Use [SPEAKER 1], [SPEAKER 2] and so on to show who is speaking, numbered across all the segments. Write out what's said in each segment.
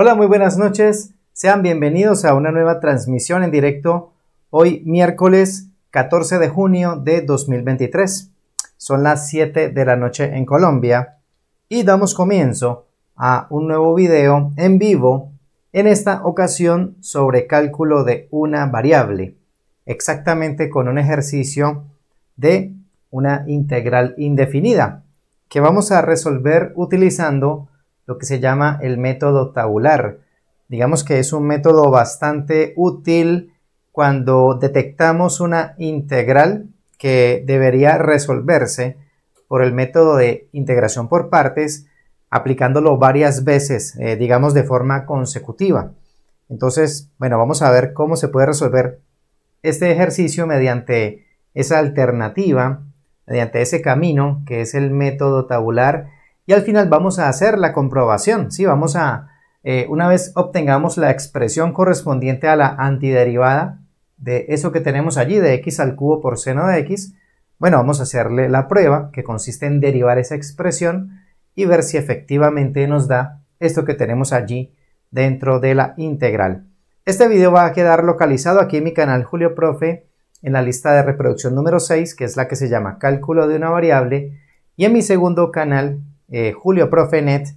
[SPEAKER 1] Hola, muy buenas noches. Sean bienvenidos a una nueva transmisión en directo hoy miércoles 14 de junio de 2023. Son las 7 de la noche en Colombia y damos comienzo a un nuevo video en vivo, en esta ocasión sobre cálculo de una variable, exactamente con un ejercicio de una integral indefinida que vamos a resolver utilizando lo que se llama el método tabular. Digamos que es un método bastante útil cuando detectamos una integral que debería resolverse por el método de integración por partes, aplicándolo varias veces, eh, digamos de forma consecutiva. Entonces, bueno, vamos a ver cómo se puede resolver este ejercicio mediante esa alternativa, mediante ese camino que es el método tabular y al final vamos a hacer la comprobación, ¿sí? Vamos a, eh, una vez obtengamos la expresión correspondiente a la antiderivada de eso que tenemos allí, de x al cubo por seno de x, bueno, vamos a hacerle la prueba que consiste en derivar esa expresión y ver si efectivamente nos da esto que tenemos allí dentro de la integral. Este video va a quedar localizado aquí en mi canal Julio Profe en la lista de reproducción número 6, que es la que se llama cálculo de una variable, y en mi segundo canal eh, Julio Profenet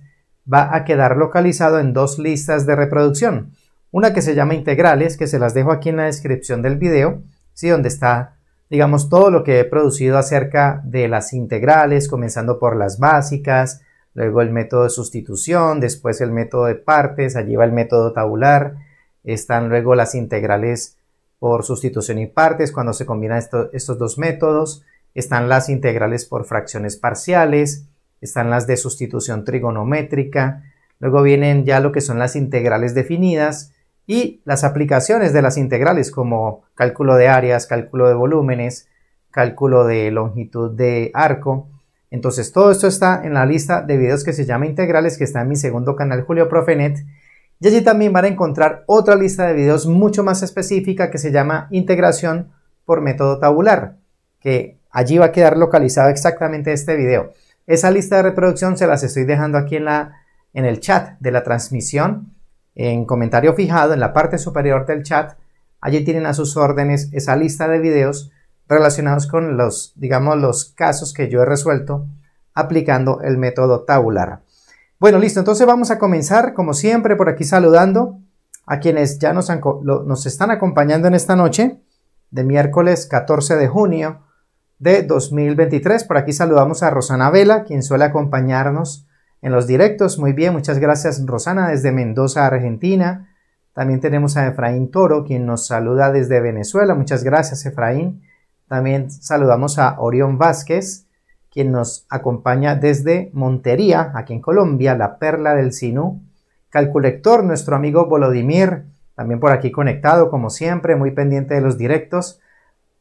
[SPEAKER 1] va a quedar localizado en dos listas de reproducción. Una que se llama integrales, que se las dejo aquí en la descripción del video, ¿sí? donde está, digamos, todo lo que he producido acerca de las integrales, comenzando por las básicas, luego el método de sustitución, después el método de partes, allí va el método tabular, están luego las integrales por sustitución y partes cuando se combinan estos dos métodos, están las integrales por fracciones parciales, están las de sustitución trigonométrica, luego vienen ya lo que son las integrales definidas y las aplicaciones de las integrales como cálculo de áreas, cálculo de volúmenes, cálculo de longitud de arco. Entonces todo esto está en la lista de videos que se llama integrales que está en mi segundo canal Julio Profenet y allí también van a encontrar otra lista de videos mucho más específica que se llama integración por método tabular que allí va a quedar localizado exactamente este video. Esa lista de reproducción se las estoy dejando aquí en, la, en el chat de la transmisión, en comentario fijado, en la parte superior del chat. Allí tienen a sus órdenes esa lista de videos relacionados con los, digamos, los casos que yo he resuelto aplicando el método tabular. Bueno, listo, entonces vamos a comenzar, como siempre, por aquí saludando a quienes ya nos, nos están acompañando en esta noche de miércoles 14 de junio de 2023. Por aquí saludamos a Rosana Vela, quien suele acompañarnos en los directos. Muy bien, muchas gracias Rosana desde Mendoza, Argentina. También tenemos a Efraín Toro, quien nos saluda desde Venezuela. Muchas gracias Efraín. También saludamos a Orión Vázquez, quien nos acompaña desde Montería, aquí en Colombia, la perla del Sinú. Calculector, nuestro amigo Volodimir, también por aquí conectado como siempre, muy pendiente de los directos.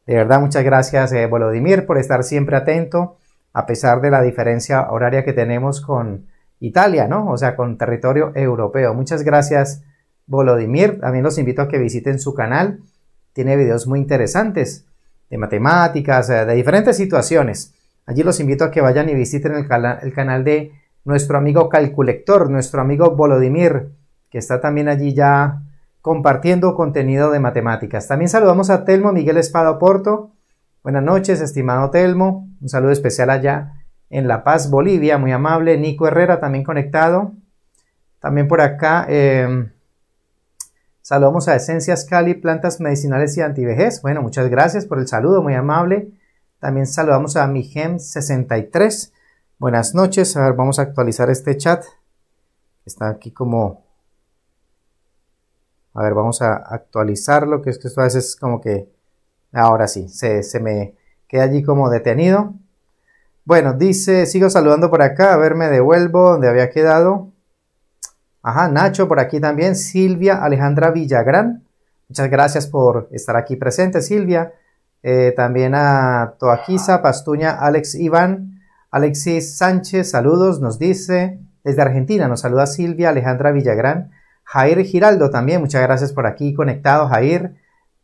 [SPEAKER 1] De verdad, muchas gracias, eh, por estar siempre atento, a pesar de la diferencia horaria que tenemos con Italia, ¿no? O sea, con territorio europeo. Muchas gracias, Volodymyr. También los invito a que visiten su canal. Tiene videos muy interesantes de matemáticas, eh, de diferentes situaciones. Allí los invito a que vayan y visiten el, el canal de nuestro amigo Calculector, nuestro amigo Volodymyr, que está también allí ya compartiendo contenido de matemáticas. También saludamos a Telmo Miguel Espada Porto. Buenas noches, estimado Telmo. Un saludo especial allá en La Paz, Bolivia, muy amable. Nico Herrera también conectado. También por acá em, saludamos a Esencias Cali, Plantas Medicinales y Antivejez. Bueno, muchas gracias por el saludo, muy amable. También saludamos a Migem63. Buenas noches. A ver, vamos a actualizar este chat. Está aquí como a ver, vamos a actualizarlo, que que esto a veces como que... Ahora sí, se, me queda allí como detenido. Bueno, dice, sigo saludando por acá, a ver, me devuelvo donde había quedado. Ajá, Nacho por aquí también, Silvia Alejandra Villagrán. Muchas gracias por estar aquí presente, Silvia. Eh, también a Toaquisa, Pastuña, Alex Iván, Alexis Sánchez, saludos, nos dice. Desde Argentina nos saluda Silvia Alejandra Villagrán. Jair Giraldo también, muchas gracias por aquí conectado, Jair.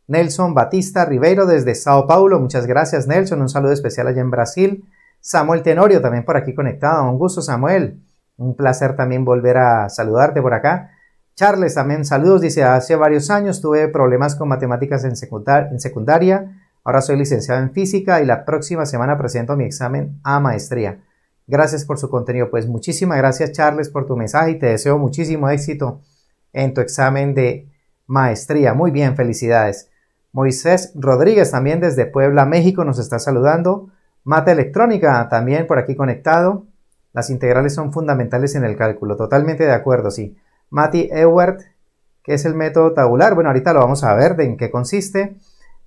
[SPEAKER 1] Nelson Batista Ribeiro desde Sao Paulo, muchas gracias Nelson, un saludo especial allá en Brasil. Samuel Tenorio también por aquí conectado, un gusto Samuel, un placer también volver a saludarte por acá. Charles también saludos, dice, hace varios años tuve problemas con matemáticas en, secundaria, ahora soy licenciado en física y la próxima semana presento mi examen a maestría. Gracias por su contenido, pues muchísimas gracias Charles por tu mensaje y te deseo muchísimo éxito en tu examen de maestría. Muy bien, felicidades. Moisés Rodríguez también desde Puebla, México, nos está saludando. Mata electrónica también por aquí conectado. Las integrales son fundamentales en el cálculo. Totalmente de acuerdo, sí. Mati Ewert, ¿qué es el método tabular. Bueno, ahorita lo vamos a ver de en qué consiste.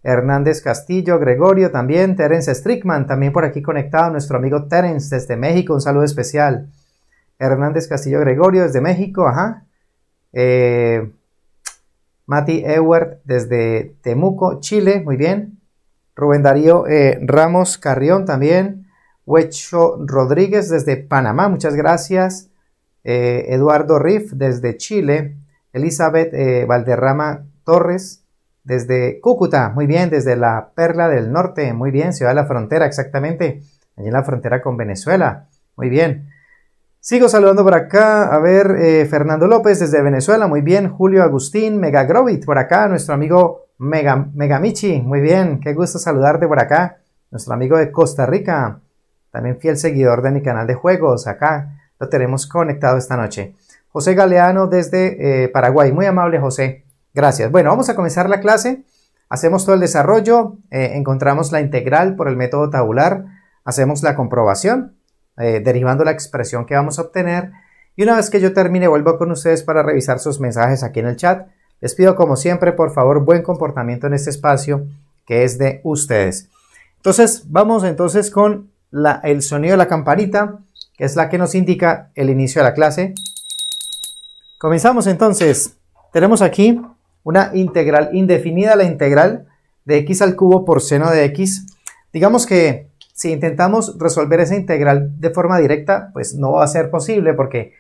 [SPEAKER 1] Hernández Castillo, Gregorio también, Terence Strickman también por aquí conectado, nuestro amigo Terence desde México, un saludo especial. Hernández Castillo Gregorio desde México, ajá. Eh, Mati Ewert desde Temuco, Chile, muy bien. Rubén Darío eh, Ramos Carrión también. Huecho Rodríguez desde Panamá, muchas gracias. Eh, Eduardo Riff desde Chile. Elizabeth Valderrama Torres desde Cúcuta, muy bien, desde la Perla del Norte, muy bien, Ciudad de la Frontera, exactamente, allí en la frontera con Venezuela, muy bien. Sigo saludando por acá, a ver, eh, Fernando López desde Venezuela, muy bien, Julio Agustín, Megagrovit por acá, nuestro amigo Mega, Megamichi, muy bien, qué gusto saludarte por acá, nuestro amigo de Costa Rica, también fiel seguidor de mi canal de juegos, acá lo tenemos conectado esta noche. José Galeano desde eh, Paraguay, muy amable José, gracias. Bueno, vamos a comenzar la clase, hacemos todo el desarrollo, eh, encontramos la integral por el método tabular, hacemos la comprobación eh, derivando la expresión que vamos a obtener. Y una vez que yo termine, vuelvo con ustedes para revisar sus mensajes aquí en el chat. Les pido, como siempre, por favor, buen comportamiento en este espacio que es de ustedes. Entonces, vamos entonces con el sonido de la campanita, que es la que nos indica el inicio de la clase. Comenzamos entonces. Tenemos aquí una integral indefinida, la integral de x al cubo por seno de x. Digamos que si intentamos resolver esa integral de forma directa, pues no va a ser posible porque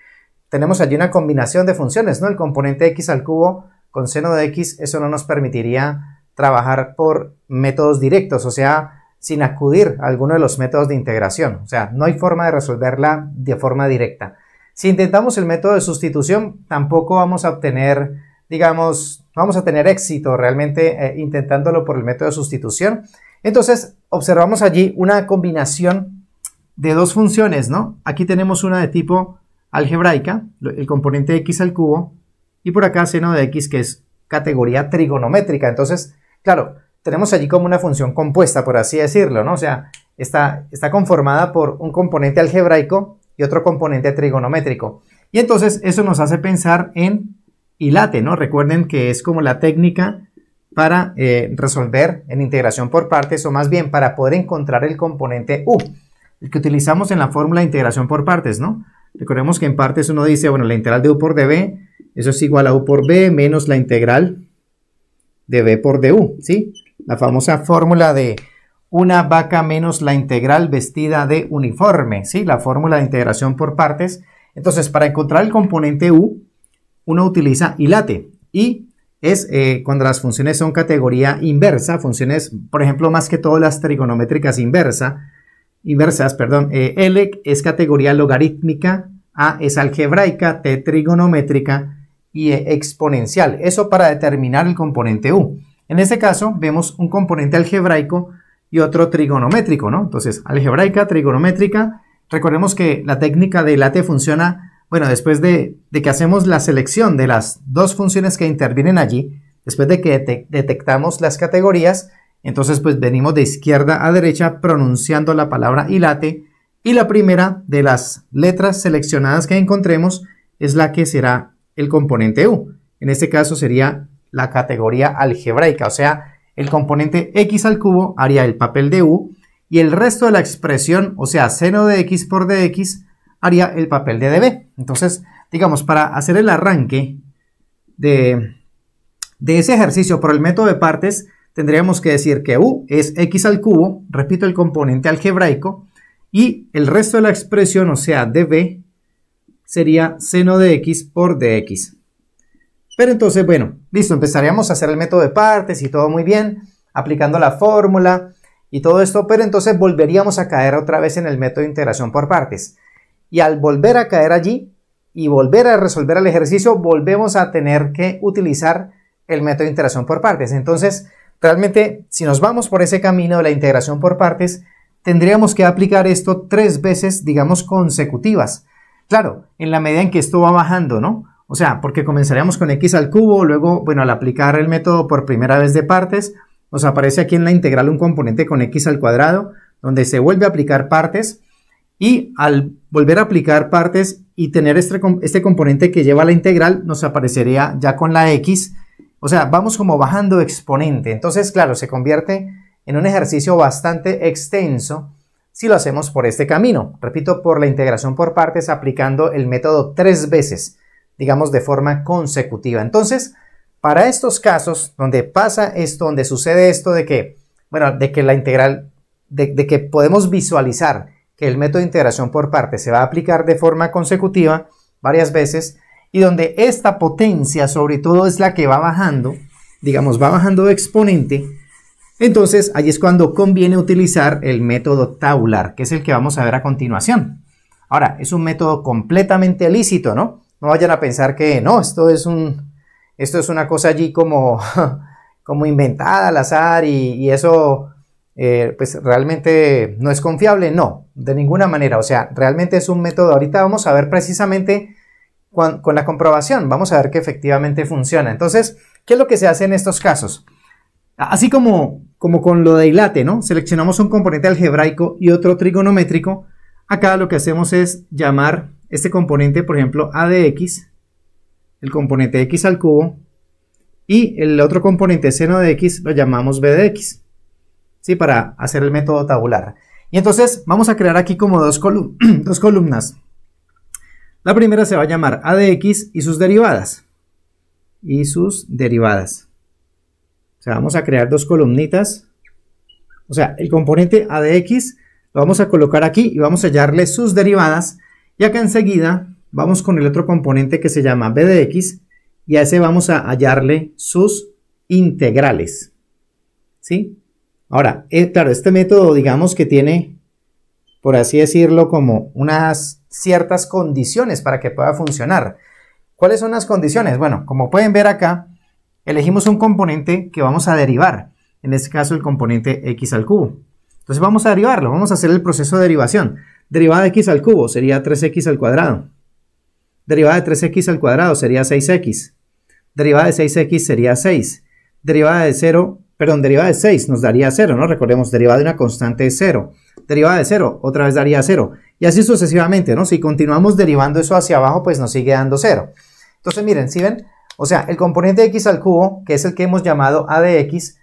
[SPEAKER 1] tenemos allí una combinación de funciones, ¿no? El componente x al cubo con seno de x, eso no nos permitiría trabajar por métodos directos, o sea, sin acudir a alguno de los métodos de integración. O sea, no hay forma de resolverla de forma directa. Si intentamos el método de sustitución, tampoco vamos a obtener, digamos, vamos a tener éxito realmente eh, intentándolo por el método de sustitución. Entonces, observamos allí una combinación de dos funciones, ¿no? Aquí tenemos una de tipo algebraica, el componente x al cubo, y por acá seno de x, que es categoría trigonométrica. Entonces, claro, tenemos allí como una función compuesta, por así decirlo, ¿no? O sea, está, está conformada por un componente algebraico y otro componente trigonométrico. Y entonces eso nos hace pensar en hilate, ¿no? Recuerden que es como la técnica para eh, resolver en integración por partes o más bien para poder encontrar el componente U, el que utilizamos en la fórmula de integración por partes, ¿no? Recordemos que en partes uno dice, bueno, la integral de U por dB, eso es igual a U por B menos la integral de B por du, ¿sí? La famosa fórmula de una vaca menos la integral vestida de uniforme, ¿sí? La fórmula de integración por partes. Entonces, para encontrar el componente U, uno utiliza ilate y es eh, cuando las funciones son categoría inversa, funciones, por ejemplo, más que todas las trigonométricas inversa, inversas, perdón, eh, L es categoría logarítmica, A es algebraica, T trigonométrica y e exponencial. Eso para determinar el componente U. En este caso vemos un componente algebraico y otro trigonométrico, ¿no? Entonces, algebraica, trigonométrica. Recordemos que la técnica de T funciona bueno, después de, que hacemos la selección de las dos funciones que intervienen allí, después de que detectamos las categorías, entonces pues venimos de izquierda a derecha pronunciando la palabra ilate y la primera de las letras seleccionadas que encontremos es la que será el componente U. En este caso sería la categoría algebraica, o sea, el componente x al cubo haría el papel de U y el resto de la expresión, o sea, seno de x por dx, haría el papel de DB. Entonces, digamos, para hacer el arranque de, ese ejercicio por el método de partes, tendríamos que decir que U es X al cubo, repito, el componente algebraico, y el resto de la expresión, o sea, dB, sería seno de X por dx. Pero entonces, bueno, listo, empezaríamos a hacer el método de partes y todo muy bien, aplicando la fórmula y todo esto, pero entonces volveríamos a caer otra vez en el método de integración por partes y al volver a caer allí y volver a resolver el ejercicio, volvemos a tener que utilizar el método de integración por partes. Entonces, realmente, si nos vamos por ese camino de la integración por partes, tendríamos que aplicar esto tres veces, digamos, consecutivas. Claro, en la medida en que esto va bajando, ¿no? O sea, porque comenzaríamos con x al cubo, luego, bueno, al aplicar el método por primera vez de partes, nos aparece aquí en la integral un componente con x al cuadrado, donde se vuelve a aplicar partes y al volver a aplicar partes y tener este, este componente que lleva la integral, nos aparecería ya con la x. O sea, vamos como bajando exponente. Entonces, claro, se convierte en un ejercicio bastante extenso si lo hacemos por este camino. Repito, por la integración por partes aplicando el método tres veces, digamos de forma consecutiva. Entonces, para estos casos donde pasa esto, donde sucede esto de que, bueno, de que la integral, de que podemos visualizar el método de integración por parte se va a aplicar de forma consecutiva varias veces y donde esta potencia sobre todo es la que va bajando, digamos, va bajando exponente, entonces ahí es cuando conviene utilizar el método tabular, que es el que vamos a ver a continuación. Ahora, es un método completamente lícito, ¿no? No vayan a pensar que no, esto es un esto es una cosa allí como como inventada al azar y eso eh, pues realmente no es confiable, no, de ninguna manera. O sea, realmente es un método. Ahorita vamos a ver precisamente con, la comprobación, vamos a ver que efectivamente funciona. Entonces, ¿qué es lo que se hace en estos casos? Así como, como con lo de hilate, ¿no? Seleccionamos un componente algebraico y otro trigonométrico. Acá lo que hacemos es llamar este componente, por ejemplo, a de x, el componente x al cubo, y el otro componente seno de x lo llamamos b de x. Para hacer el método tabular. Y entonces vamos a crear aquí como dos, dos columnas. La primera se va a llamar a de x y sus derivadas. Y sus derivadas. O sea, vamos a crear dos columnitas. O sea, el componente a de x lo vamos a colocar aquí y vamos a hallarle sus derivadas. Y acá enseguida vamos con el otro componente que se llama b de x y a ese vamos a hallarle sus integrales. ¿Sí? Ahora, eh, claro, este método digamos que tiene, por así decirlo, como unas ciertas condiciones para que pueda funcionar. ¿Cuáles son las condiciones? Bueno, como pueden ver acá, elegimos un componente que vamos a derivar, en este caso el componente x al cubo. Entonces vamos a derivarlo, vamos a hacer el proceso de derivación. Derivada de x al cubo sería 3x al cuadrado. Derivada de 3x al cuadrado sería 6x. Derivada de 6x sería 6. Derivada de 0 perdón, derivada de 6 nos daría 0, ¿no? Recordemos, derivada de una constante es 0. Derivada de 0, otra vez daría 0. Y así sucesivamente, ¿no? Si continuamos derivando eso hacia abajo, pues nos sigue dando 0. Entonces, miren, si ¿sí ven, o sea, el componente de x al cubo, que es el que hemos llamado a de x,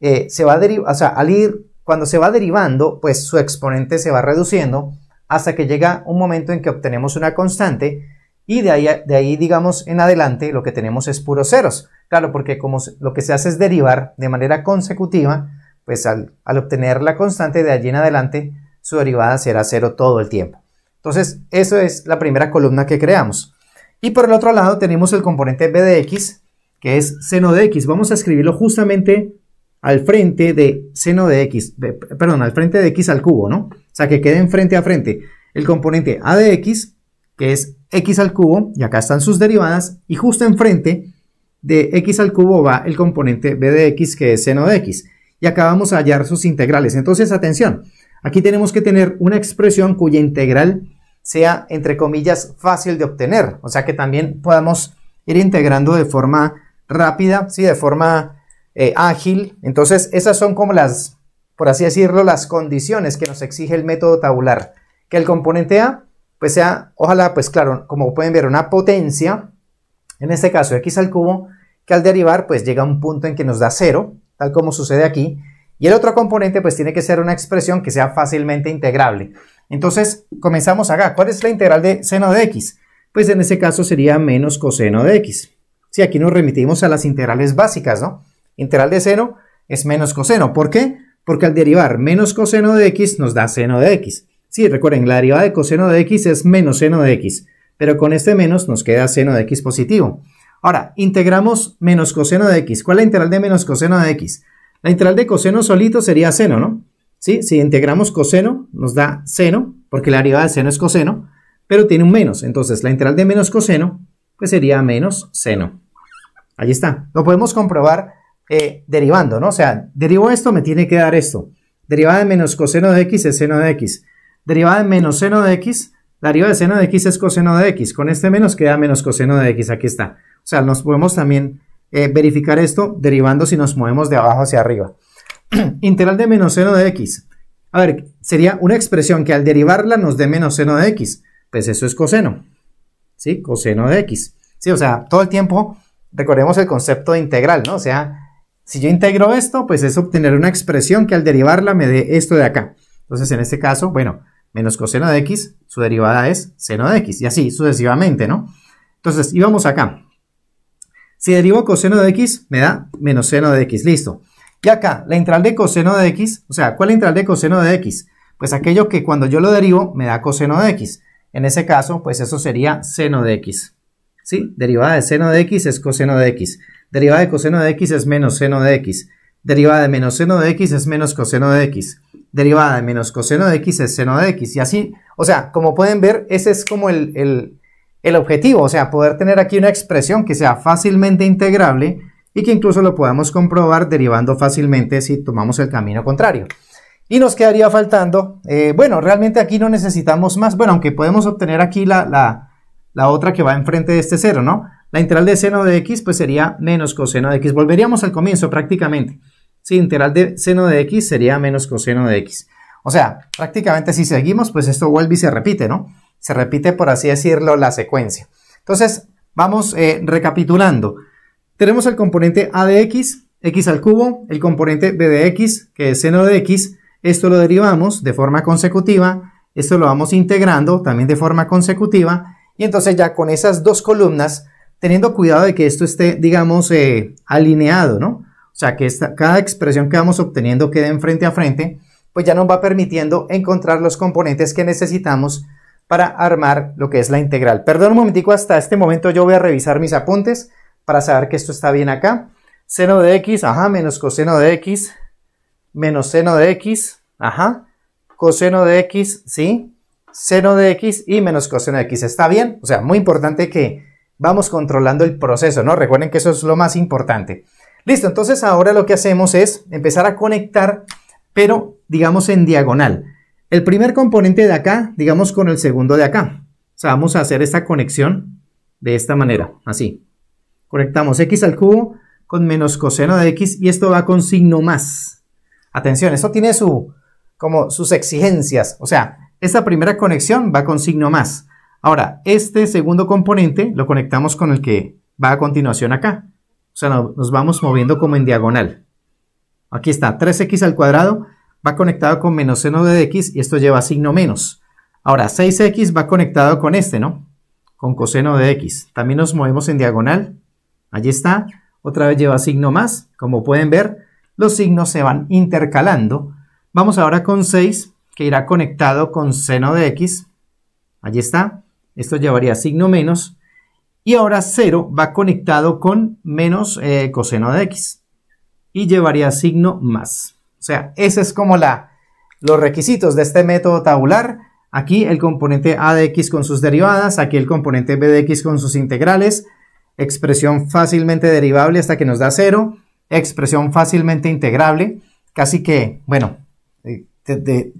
[SPEAKER 1] eh, se va a derivar, o sea, al ir, cuando se va derivando, pues su exponente se va reduciendo hasta que llega un momento en que obtenemos una constante y de ahí, de ahí, digamos, en adelante lo que tenemos es puros ceros. Claro, porque como lo que se hace es derivar de manera consecutiva, pues al, obtener la constante de allí en adelante, su derivada será cero todo el tiempo. Entonces, eso es la primera columna que creamos. Y por el otro lado tenemos el componente b de x, que es seno de x. Vamos a escribirlo justamente al frente de seno de x, perdón, al frente de x al cubo, ¿no? O sea, que en frente a frente. El componente a de x, que es x al cubo, y acá están sus derivadas, y justo enfrente de x al cubo va el componente b de x, que es seno de x. Y acá vamos a hallar sus integrales. Entonces, atención, aquí tenemos que tener una expresión cuya integral sea, entre comillas, fácil de obtener. O sea que también podamos ir integrando de forma rápida, ¿sí? de forma eh, ágil. Entonces, esas son como las, por así decirlo, las condiciones que nos exige el método tabular. Que el componente A pues sea, ojalá, pues claro, como pueden ver, una potencia, en este caso x al cubo, que al derivar pues llega a un punto en que nos da 0, tal como sucede aquí, y el otro componente pues tiene que ser una expresión que sea fácilmente integrable. Entonces comenzamos acá, ¿cuál es la integral de seno de x? Pues en ese caso sería menos coseno de x. Si aquí nos remitimos a las integrales básicas, ¿no? Integral de seno es menos coseno, ¿por qué? Porque al derivar menos coseno de x nos da seno de x. Sí, recuerden, la derivada de coseno de x es menos seno de x, pero con este menos nos queda seno de x positivo. Ahora, integramos menos coseno de x. ¿Cuál es la integral de menos coseno de x? La integral de coseno solito sería seno, ¿no? ¿Sí? Si integramos coseno, nos da seno, porque la derivada de seno es coseno, pero tiene un menos. Entonces, la integral de menos coseno, pues sería menos seno. Ahí está. Lo podemos comprobar eh, derivando, ¿no? O sea, derivo esto, me tiene que dar esto. Derivada de menos coseno de x es seno de x derivada de menos seno de x, la derivada de seno de x es coseno de x, con este menos queda menos coseno de x, aquí está. O sea, nos podemos también eh, verificar esto derivando si nos movemos de abajo hacia arriba. Integral de menos seno de x. A ver, sería una expresión que al derivarla nos dé menos seno de x. Pues eso es coseno. ¿Sí? Coseno de x. Sí, o sea, todo el tiempo recordemos el concepto de integral, ¿no? O sea, si yo integro esto, pues es obtener una expresión que al derivarla me dé esto de acá. Entonces, en este caso, bueno, menos coseno de x, su derivada es seno de x, y así sucesivamente, ¿no? Entonces, y vamos acá. Si derivo coseno de x, me da menos seno de x, listo. Y acá, la integral de coseno de x, o sea, ¿cuál es la integral de coseno de x? Pues aquello que cuando yo lo derivo, me da coseno de x. En ese caso, pues eso sería seno de x. ¿Sí? Derivada de seno de x es coseno de x. Derivada de coseno de x es menos seno de x. Derivada de menos seno de x es menos coseno de x. Derivada de menos coseno de x es seno de x. Y así, o sea, como pueden ver, ese es como el, objetivo. O sea, poder tener aquí una expresión que sea fácilmente integrable y que incluso lo podamos comprobar derivando fácilmente si tomamos el camino contrario. Y nos quedaría faltando, eh, bueno, realmente aquí no necesitamos más, bueno, aunque podemos obtener aquí la, la otra que va enfrente de este cero, ¿no? La integral de seno de x pues sería menos coseno de x, volveríamos al comienzo prácticamente si integral de seno de x sería menos coseno de x. O sea, prácticamente si seguimos, pues esto vuelve y se repite, ¿no? Se repite, por así decirlo, la secuencia. Entonces, vamos eh, recapitulando. Tenemos el componente a de x, x al cubo, el componente b de x, que es seno de x, esto lo derivamos de forma consecutiva, esto lo vamos integrando también de forma consecutiva, y entonces ya con esas dos columnas, teniendo cuidado de que esto esté, digamos, eh, alineado, ¿no? O sea, que esta, cada expresión que vamos obteniendo quede en frente a frente, pues ya nos va permitiendo encontrar los componentes que necesitamos para armar lo que es la integral. Perdón un momentico, hasta este momento yo voy a revisar mis apuntes para saber que esto está bien acá. Seno de x, ajá, menos coseno de x, menos seno de x, ajá, coseno de x, sí, seno de x y menos coseno de x. ¿Está bien? O sea, muy importante que vamos controlando el proceso, ¿no? Recuerden que eso es lo más importante. Listo, entonces ahora lo que hacemos es empezar a conectar, pero digamos en diagonal. El primer componente de acá, digamos con el segundo de acá. O sea, vamos a hacer esta conexión de esta manera, así. Conectamos x al cubo con menos coseno de x y esto va con signo más. Atención, esto tiene su, como sus exigencias. O sea, esta primera conexión va con signo más. Ahora, este segundo componente lo conectamos con el que va a continuación acá. O sea, nos vamos moviendo como en diagonal. Aquí está, 3x al cuadrado va conectado con menos seno de x y esto lleva signo menos. Ahora, 6x va conectado con este, ¿no? Con coseno de x. También nos movemos en diagonal. Allí está. Otra vez lleva signo más. Como pueden ver, los signos se van intercalando. Vamos ahora con 6, que irá conectado con seno de x. Allí está. Esto llevaría signo menos. Y ahora 0 va conectado con menos eh, coseno de x. Y llevaría signo más. O sea, ese es como la, los requisitos de este método tabular. Aquí el componente a de x con sus derivadas, aquí el componente b de x con sus integrales, expresión fácilmente derivable hasta que nos da 0, expresión fácilmente integrable, casi que, bueno, eh, de,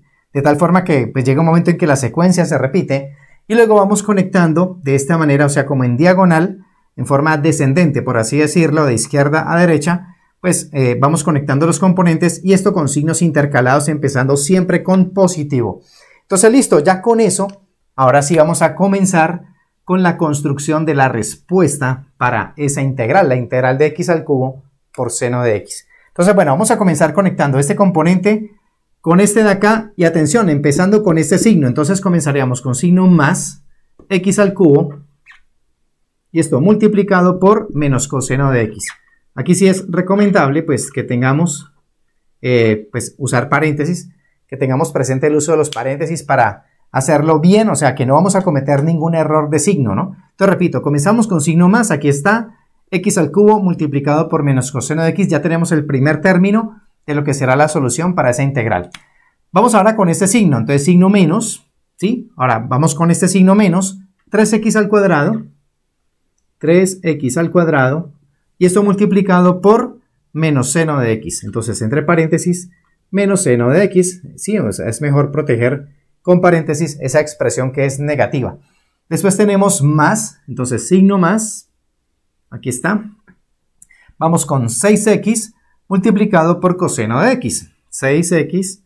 [SPEAKER 1] tal forma que pues, llega un momento en que la secuencia se repite, y luego vamos conectando de esta manera, o sea, como en diagonal, en forma descendente, por así decirlo, de izquierda a derecha, pues eh, vamos conectando los componentes y esto con signos intercalados, empezando siempre con positivo. Entonces, listo, ya con eso, ahora sí vamos a comenzar con la construcción de la respuesta para esa integral, la integral de x al cubo por seno de x. Entonces, bueno, vamos a comenzar conectando este componente con este de acá y atención, empezando con este signo. Entonces comenzaríamos con signo más x al cubo y esto multiplicado por menos coseno de x. Aquí sí es recomendable pues que tengamos, eh, pues usar paréntesis, que tengamos presente el uso de los paréntesis para hacerlo bien, o sea que no vamos a cometer ningún error de signo, ¿no? Entonces repito, comenzamos con signo más, aquí está x al cubo multiplicado por menos coseno de x, ya tenemos el primer término, de lo que será la solución para esa integral. Vamos ahora con este signo, entonces signo menos, ¿sí? Ahora vamos con este signo menos, 3x al cuadrado, 3x al cuadrado, y esto multiplicado por menos seno de x. Entonces, entre paréntesis, menos seno de x, sí, es mejor proteger con paréntesis esa expresión que es negativa. Después tenemos más, entonces signo más, aquí está. Vamos con 6x multiplicado por coseno de x, 6x,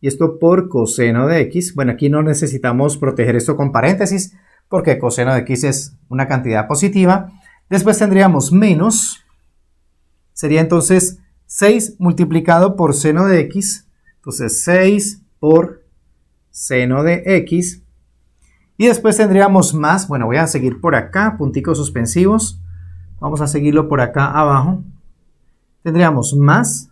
[SPEAKER 1] y esto por coseno de x. Bueno, aquí no necesitamos proteger esto con paréntesis, porque coseno de x es una cantidad positiva. Después tendríamos menos, sería entonces 6 multiplicado por seno de x, entonces 6 por seno de x. Y después tendríamos más, bueno, voy a seguir por acá, punticos suspensivos, vamos a seguirlo por acá abajo, tendríamos más,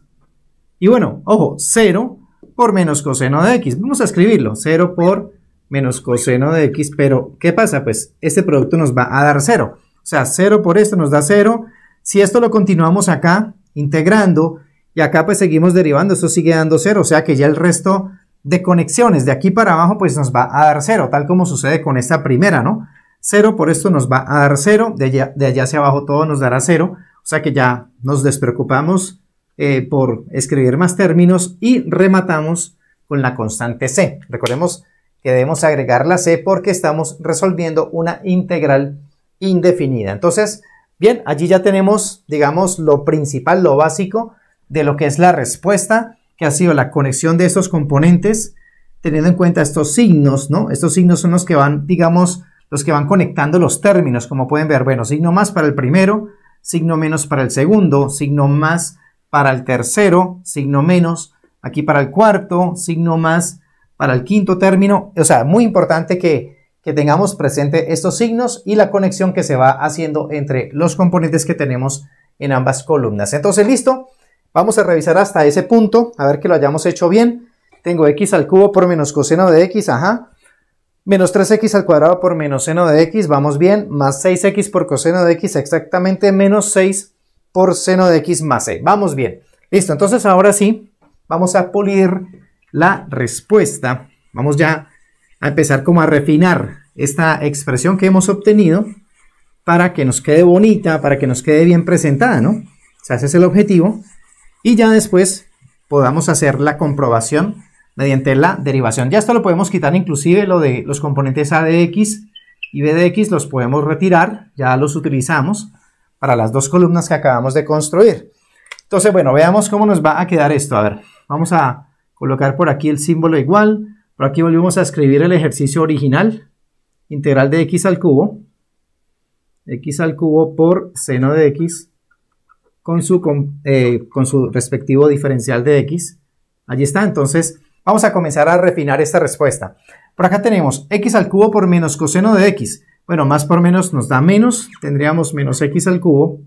[SPEAKER 1] y bueno, ojo, 0 por menos coseno de x. Vamos a escribirlo, 0 por menos coseno de x, pero ¿qué pasa? Pues este producto nos va a dar 0. O sea, 0 por esto nos da 0. Si esto lo continuamos acá, integrando, y acá pues seguimos derivando, esto sigue dando 0, o sea que ya el resto de conexiones de aquí para abajo pues nos va a dar 0, tal como sucede con esta primera, ¿no? 0 por esto nos va a dar 0, de allá, de allá hacia abajo todo nos dará 0, o sea que ya nos despreocupamos eh, por escribir más términos y rematamos con la constante C. Recordemos que debemos agregar la C porque estamos resolviendo una integral indefinida. Entonces, bien, allí ya tenemos, digamos, lo principal, lo básico de lo que es la respuesta, que ha sido la conexión de estos componentes, teniendo en cuenta estos signos, ¿no? Estos signos son los que van, digamos, los que van conectando los términos, como pueden ver. Bueno, signo más para el primero, signo menos para el segundo, signo más para el tercero, signo menos aquí para el cuarto, signo más para el quinto término. O sea, muy importante que, tengamos presente estos signos y la conexión que se va haciendo entre los componentes que tenemos en ambas columnas. Entonces, listo. Vamos a revisar hasta ese punto, a ver que lo hayamos hecho bien. Tengo x al cubo por menos coseno de x, ajá. Menos 3x al cuadrado por menos seno de x, vamos bien, más 6x por coseno de x, exactamente menos 6 por seno de x más c. Vamos bien. Listo, entonces ahora sí, vamos a pulir la respuesta. Vamos ya a empezar como a refinar esta expresión que hemos obtenido para que nos quede bonita, para que nos quede bien presentada, ¿no? O sea, ese es el objetivo. Y ya después podamos hacer la comprobación mediante la derivación. Ya esto lo podemos quitar inclusive lo de los componentes A de X y B de X los podemos retirar, ya los utilizamos para las dos columnas que acabamos de construir. Entonces, bueno, veamos cómo nos va a quedar esto. A ver, vamos a colocar por aquí el símbolo igual, por aquí volvemos a escribir el ejercicio original, integral de x al cubo, x al cubo por seno de x con su, eh, con su respectivo diferencial de x. Allí está, entonces Vamos a comenzar a refinar esta respuesta. Por acá tenemos x al cubo por menos coseno de x. Bueno, más por menos nos da menos. Tendríamos menos x al cubo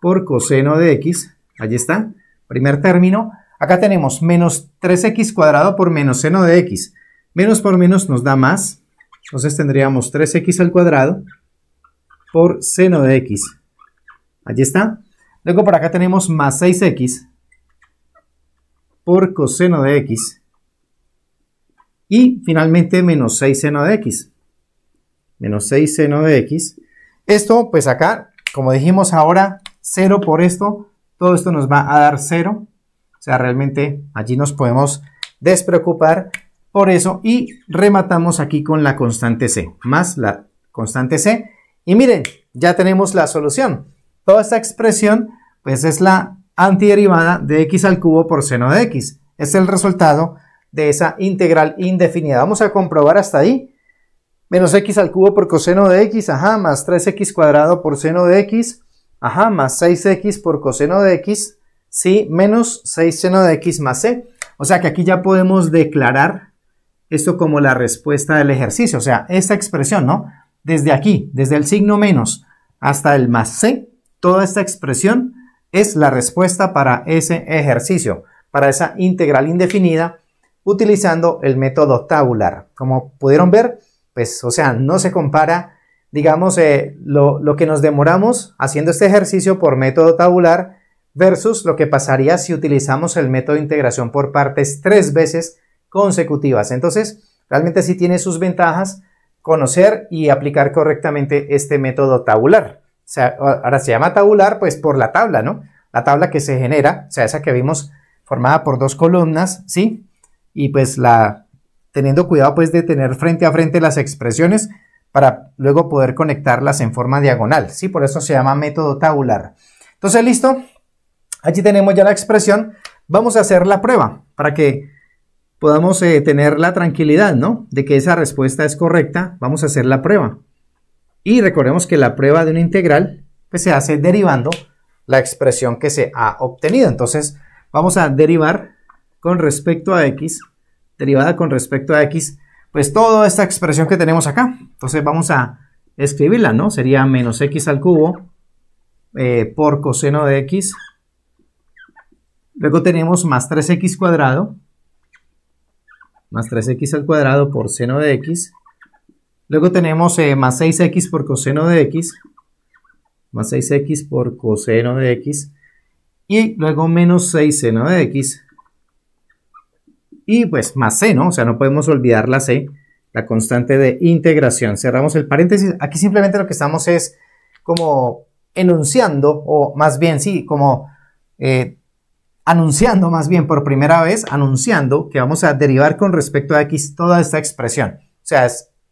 [SPEAKER 1] por coseno de x. Allí está. Primer término. Acá tenemos menos 3x cuadrado por menos seno de x. Menos por menos nos da más. Entonces tendríamos 3x al cuadrado por seno de x. Allí está. Luego por acá tenemos más 6x por coseno de x. Y finalmente menos 6 seno de x. Menos 6 seno de x. Esto, pues acá, como dijimos ahora, 0 por esto, todo esto nos va a dar 0. O sea, realmente allí nos podemos despreocupar por eso y rematamos aquí con la constante c, más la constante c. Y miren, ya tenemos la solución. Toda esta expresión pues es la antiderivada de x al cubo por seno de x. Es el resultado de esa integral indefinida. Vamos a comprobar hasta ahí. Menos x al cubo por coseno de x, ajá, más 3x cuadrado por seno de x, ajá, más 6x por coseno de x, sí, menos 6 seno de x más c. O sea que aquí ya podemos declarar esto como la respuesta del ejercicio, o sea, esta expresión, ¿no? Desde aquí, desde el signo menos hasta el más c, toda esta expresión es la respuesta para ese ejercicio, para esa integral indefinida utilizando el método tabular. Como pudieron ver, pues, o sea, no se compara, digamos, eh, lo, que nos demoramos haciendo este ejercicio por método tabular versus lo que pasaría si utilizamos el método de integración por partes tres veces consecutivas. Entonces, realmente sí tiene sus ventajas conocer y aplicar correctamente este método tabular. ahora se llama tabular pues por la tabla, ¿no? La tabla que se genera, o sea, esa que vimos formada por dos columnas, ¿sí? y pues la teniendo cuidado pues de tener frente a frente las expresiones para luego poder conectarlas en forma diagonal, ¿sí? Por eso se llama método tabular. Entonces, listo. Aquí tenemos ya la expresión. Vamos a hacer la prueba para que podamos eh, tener la tranquilidad, ¿no? De que esa respuesta es correcta. Vamos a hacer la prueba. Y recordemos que la prueba de una integral pues, se hace derivando la expresión que se ha obtenido. Entonces, vamos a derivar con respecto a x, derivada con respecto a x, pues toda esta expresión que tenemos acá. Entonces vamos a escribirla, ¿no? Sería menos x al cubo eh, por coseno de x. Luego tenemos más 3x cuadrado, más 3x al cuadrado por seno de x. Luego tenemos eh, más 6x por coseno de x, más 6x por coseno de x. Y luego menos 6 seno de x y pues más C, ¿no? O sea, no podemos olvidar la C, la constante de integración. Cerramos el paréntesis. Aquí simplemente lo que estamos es como enunciando, o más bien, sí, como eh, anunciando más bien por primera vez, anunciando que vamos a derivar con respecto a x toda esta expresión. O sea,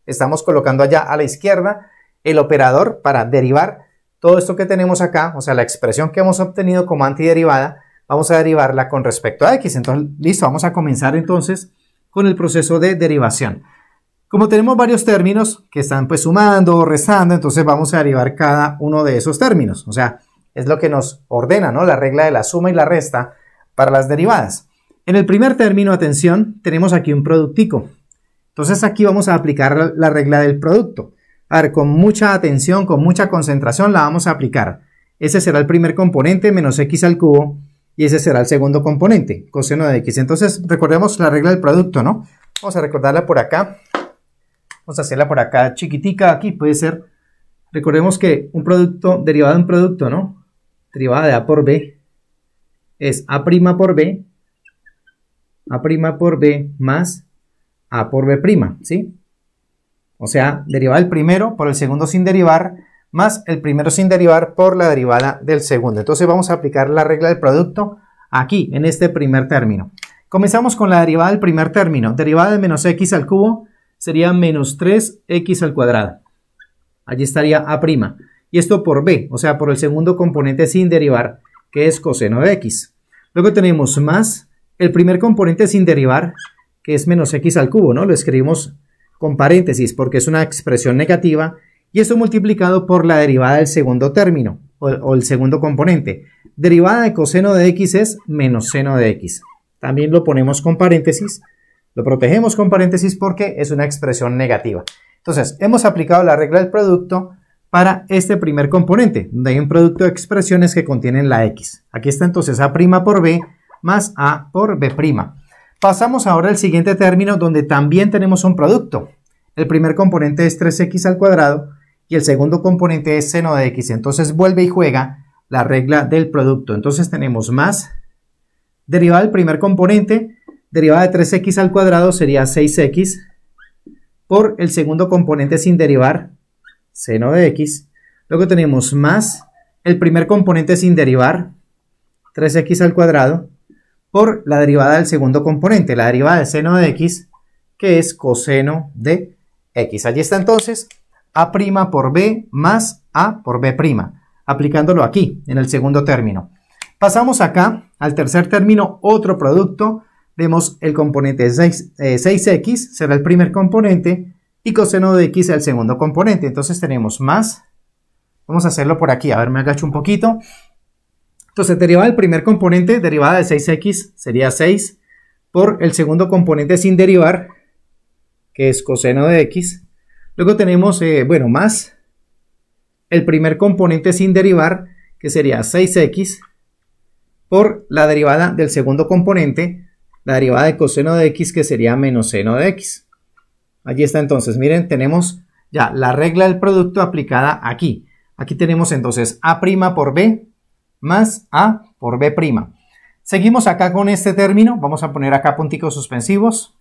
[SPEAKER 1] estamos colocando allá a la izquierda el operador para derivar todo esto que tenemos acá, o sea, la expresión que hemos obtenido como antiderivada, vamos a derivarla con respecto a x. Entonces, listo, vamos a comenzar entonces con el proceso de derivación. Como tenemos varios términos que están pues sumando o restando, entonces vamos a derivar cada uno de esos términos. O sea, es lo que nos ordena, ¿no? La regla de la suma y la resta para las derivadas. En el primer término, atención, tenemos aquí un productico. Entonces aquí vamos a aplicar la regla del producto. A ver, con mucha atención, con mucha concentración la vamos a aplicar. Ese será el primer componente, menos x al cubo, y ese será el segundo componente, coseno de x. Entonces recordemos la regla del producto, ¿no? Vamos a recordarla por acá. Vamos a hacerla por acá chiquitica, aquí puede ser, recordemos que un producto, derivado de un producto, ¿no? Derivada de A por B es A' por B, A' por B más A por B', ¿sí? O sea, derivada el primero por el segundo sin derivar, más el primero sin derivar por la derivada del segundo. Entonces vamos a aplicar la regla del producto aquí, en este primer término. Comenzamos con la derivada del primer término. Derivada de menos x al cubo sería menos 3x al cuadrado. Allí estaría a'. Y esto por b, o sea, por el segundo componente sin derivar, que es coseno de x. Luego tenemos más el primer componente sin derivar, que es menos x al cubo, ¿no? Lo escribimos con paréntesis porque es una expresión negativa y esto multiplicado por la derivada del segundo término o, el segundo componente. Derivada de coseno de x es menos seno de x. También lo ponemos con paréntesis, lo protegemos con paréntesis porque es una expresión negativa. Entonces, hemos aplicado la regla del producto para este primer componente, donde hay un producto de expresiones que contienen la x. Aquí está entonces a' por b más a por b'. Pasamos ahora al siguiente término donde también tenemos un producto. El primer componente es 3x al cuadrado y el segundo componente es seno de x. Entonces vuelve y juega la regla del producto. Entonces tenemos más derivada del primer componente, derivada de 3x al cuadrado sería 6x por el segundo componente sin derivar, seno de x. Luego tenemos más el primer componente sin derivar, 3x al cuadrado, por la derivada del segundo componente, la derivada de seno de x, que es coseno de x. Allí está entonces a' por B más A por B', aplicándolo aquí, en el segundo término. Pasamos acá al tercer término, otro producto. Vemos el componente 6, eh, x será el primer componente y coseno de x el segundo componente. Entonces tenemos más, vamos a hacerlo por aquí, a ver, me agacho un poquito. Entonces derivada del primer componente, derivada de 6x sería 6 por el segundo componente sin derivar, que es coseno de x, Luego tenemos, eh, bueno, más el primer componente sin derivar, que sería 6x, por la derivada del segundo componente, la derivada de coseno de x, que sería menos seno de x. Allí está entonces, miren, tenemos ya la regla del producto aplicada aquí. Aquí tenemos entonces a' por b más a por b'. Seguimos acá con este término, vamos a poner acá punticos suspensivos,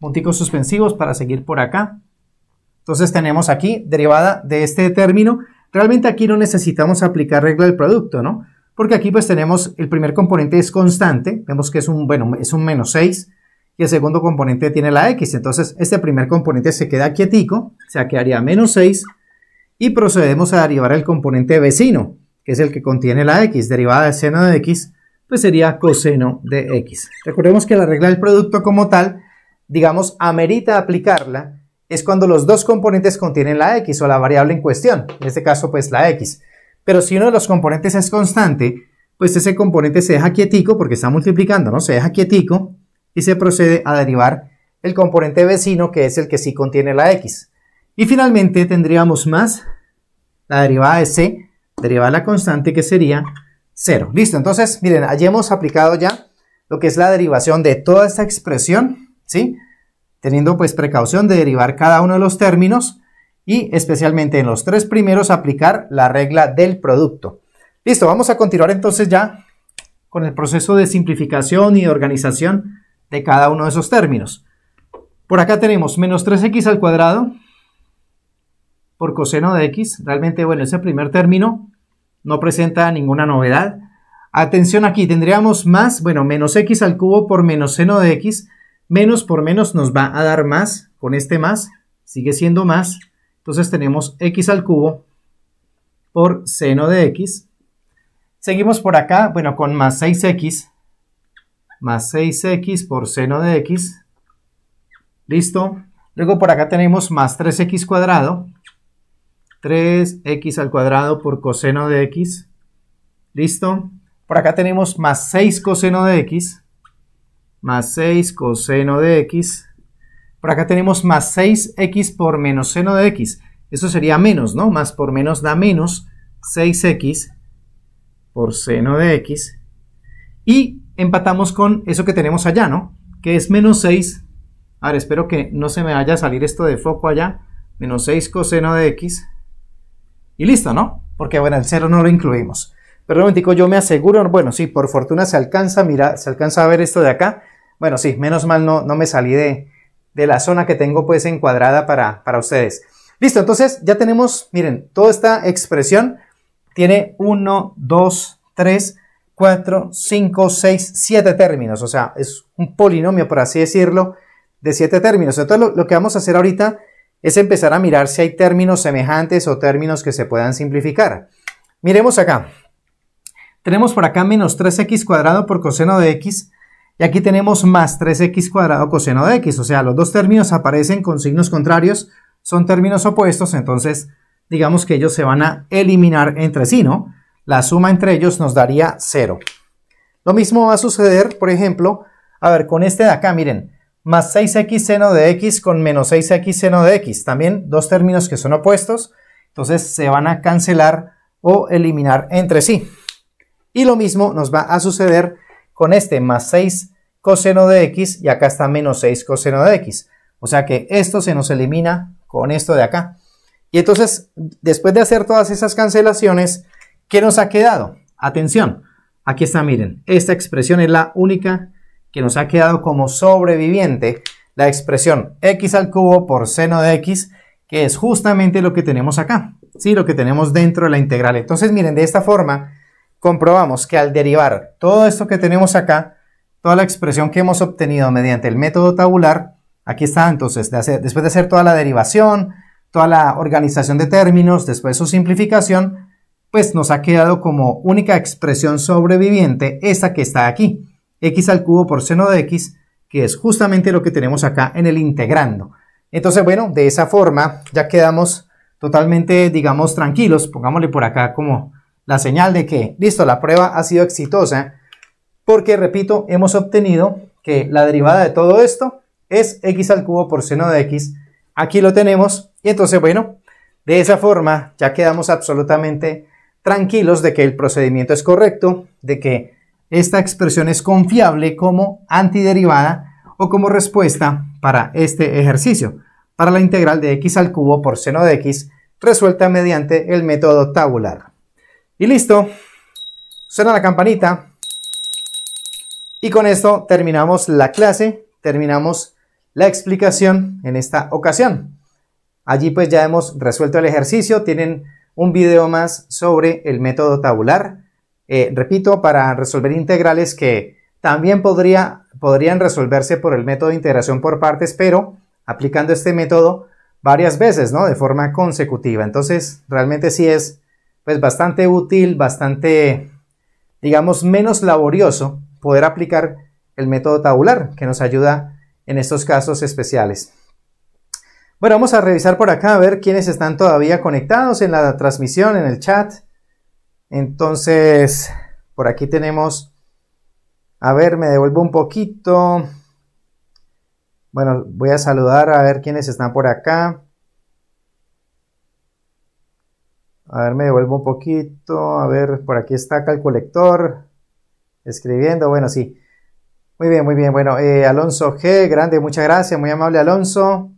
[SPEAKER 1] punticos suspensivos para seguir por acá. Entonces tenemos aquí derivada de este término. Realmente aquí no necesitamos aplicar regla del producto, ¿no? Porque aquí pues tenemos el primer componente es constante, vemos que es un, bueno, es un menos 6 y el segundo componente tiene la x, entonces este primer componente se queda quietico, o sea, quedaría menos 6 y procedemos a derivar el componente vecino, que es el que contiene la x, derivada de seno de x, pues sería coseno de x. Recordemos que la regla del producto como tal, digamos, amerita aplicarla es cuando los dos componentes contienen la x o la variable en cuestión, en este caso pues la x. Pero si uno de los componentes es constante, pues ese componente se deja quietico porque está multiplicando, ¿no? Se deja quietico y se procede a derivar el componente vecino que es el que sí contiene la x. Y finalmente tendríamos más la derivada de c, derivada de la constante que sería 0. Listo, entonces miren, allí hemos aplicado ya lo que es la derivación de toda esta expresión, ¿sí? teniendo pues precaución de derivar cada uno de los términos y especialmente en los tres primeros aplicar la regla del producto. Listo, vamos a continuar entonces ya con el proceso de simplificación y de organización de cada uno de esos términos. Por acá tenemos menos 3x al cuadrado por coseno de x. Realmente, bueno, ese primer término no presenta ninguna novedad. Atención aquí, tendríamos más, bueno, menos x al cubo por menos seno de x Menos por menos nos va a dar más. Con este más sigue siendo más. Entonces tenemos x al cubo por seno de x. Seguimos por acá, bueno, con más 6x. Más 6x por seno de x. Listo. Luego por acá tenemos más 3x cuadrado. 3x al cuadrado por coseno de x. Listo. Por acá tenemos más 6 coseno de x más 6 coseno de x. Por acá tenemos más 6x por menos seno de x. Eso sería menos, ¿no? Más por menos da menos 6x por seno de x. Y empatamos con eso que tenemos allá, ¿no? Que es menos 6. A ver, espero que no se me vaya a salir esto de foco allá. Menos 6 coseno de x. Y listo, ¿no? Porque, bueno, el 0 no lo incluimos. Pero un momentico, yo me aseguro, bueno, sí, por fortuna se alcanza, mira, se alcanza a ver esto de acá. Bueno, sí, menos mal no, no me salí de, la zona que tengo pues encuadrada para, para ustedes. Listo, entonces ya tenemos, miren, toda esta expresión tiene 1, 2, 3, 4, 5, 6, 7 términos. O sea, es un polinomio, por así decirlo, de 7 términos. Entonces lo, lo que vamos a hacer ahorita es empezar a mirar si hay términos semejantes o términos que se puedan simplificar. Miremos acá. Tenemos por acá menos 3x cuadrado por coseno de x y aquí tenemos más 3x cuadrado coseno de x, o sea, los dos términos aparecen con signos contrarios, son términos opuestos, entonces digamos que ellos se van a eliminar entre sí, ¿no? La suma entre ellos nos daría 0. Lo mismo va a suceder, por ejemplo, a ver, con este de acá, miren, más 6x seno de x con menos 6x seno de x, también dos términos que son opuestos, entonces se van a cancelar o eliminar entre sí. Y lo mismo nos va a suceder con este más 6 coseno de x y acá está menos 6 coseno de x. O sea que esto se nos elimina con esto de acá. Y entonces, después de hacer todas esas cancelaciones, ¿qué nos ha quedado? Atención, aquí está, miren, esta expresión es la única que nos ha quedado como sobreviviente, la expresión x al cubo por seno de x, que es justamente lo que tenemos acá, ¿sí? lo que tenemos dentro de la integral. Entonces, miren, de esta forma, comprobamos que al derivar todo esto que tenemos acá, toda la expresión que hemos obtenido mediante el método tabular, aquí está entonces, después de hacer toda la derivación, toda la organización de términos, después su simplificación, pues nos ha quedado como única expresión sobreviviente esta que está aquí, x al cubo por seno de x, que es justamente lo que tenemos acá en el integrando. Entonces, bueno, de esa forma ya quedamos totalmente, digamos, tranquilos, pongámosle por acá como la señal de que, listo, la prueba ha sido exitosa, porque, repito, hemos obtenido que la derivada de todo esto es x al cubo por seno de x. Aquí lo tenemos y entonces, bueno, de esa forma ya quedamos absolutamente tranquilos de que el procedimiento es correcto, de que esta expresión es confiable como antiderivada o como respuesta para este ejercicio, para la integral de x al cubo por seno de x resuelta mediante el método tabular. Y listo. Suena la campanita. Y con esto terminamos la clase, terminamos la explicación en esta ocasión. Allí pues ya hemos resuelto el ejercicio. Tienen un video más sobre el método tabular. Eh, repito, para resolver integrales que también podría, podrían resolverse por el método de integración por partes, pero aplicando este método varias veces, ¿no? De forma consecutiva. Entonces, realmente sí es pues bastante útil, bastante, digamos, menos laborioso poder aplicar el método tabular que nos ayuda en estos casos especiales. Bueno, vamos a revisar por acá a ver quiénes están todavía conectados en la transmisión, en el chat. Entonces, por aquí tenemos, a ver, me devuelvo un poquito. Bueno, voy a saludar a ver quiénes están por acá. A ver, me devuelvo un poquito. A ver, por aquí está Calculector, Escribiendo, bueno, sí. Muy bien, muy bien. Bueno, eh, Alonso G, grande, muchas gracias, muy amable Alonso.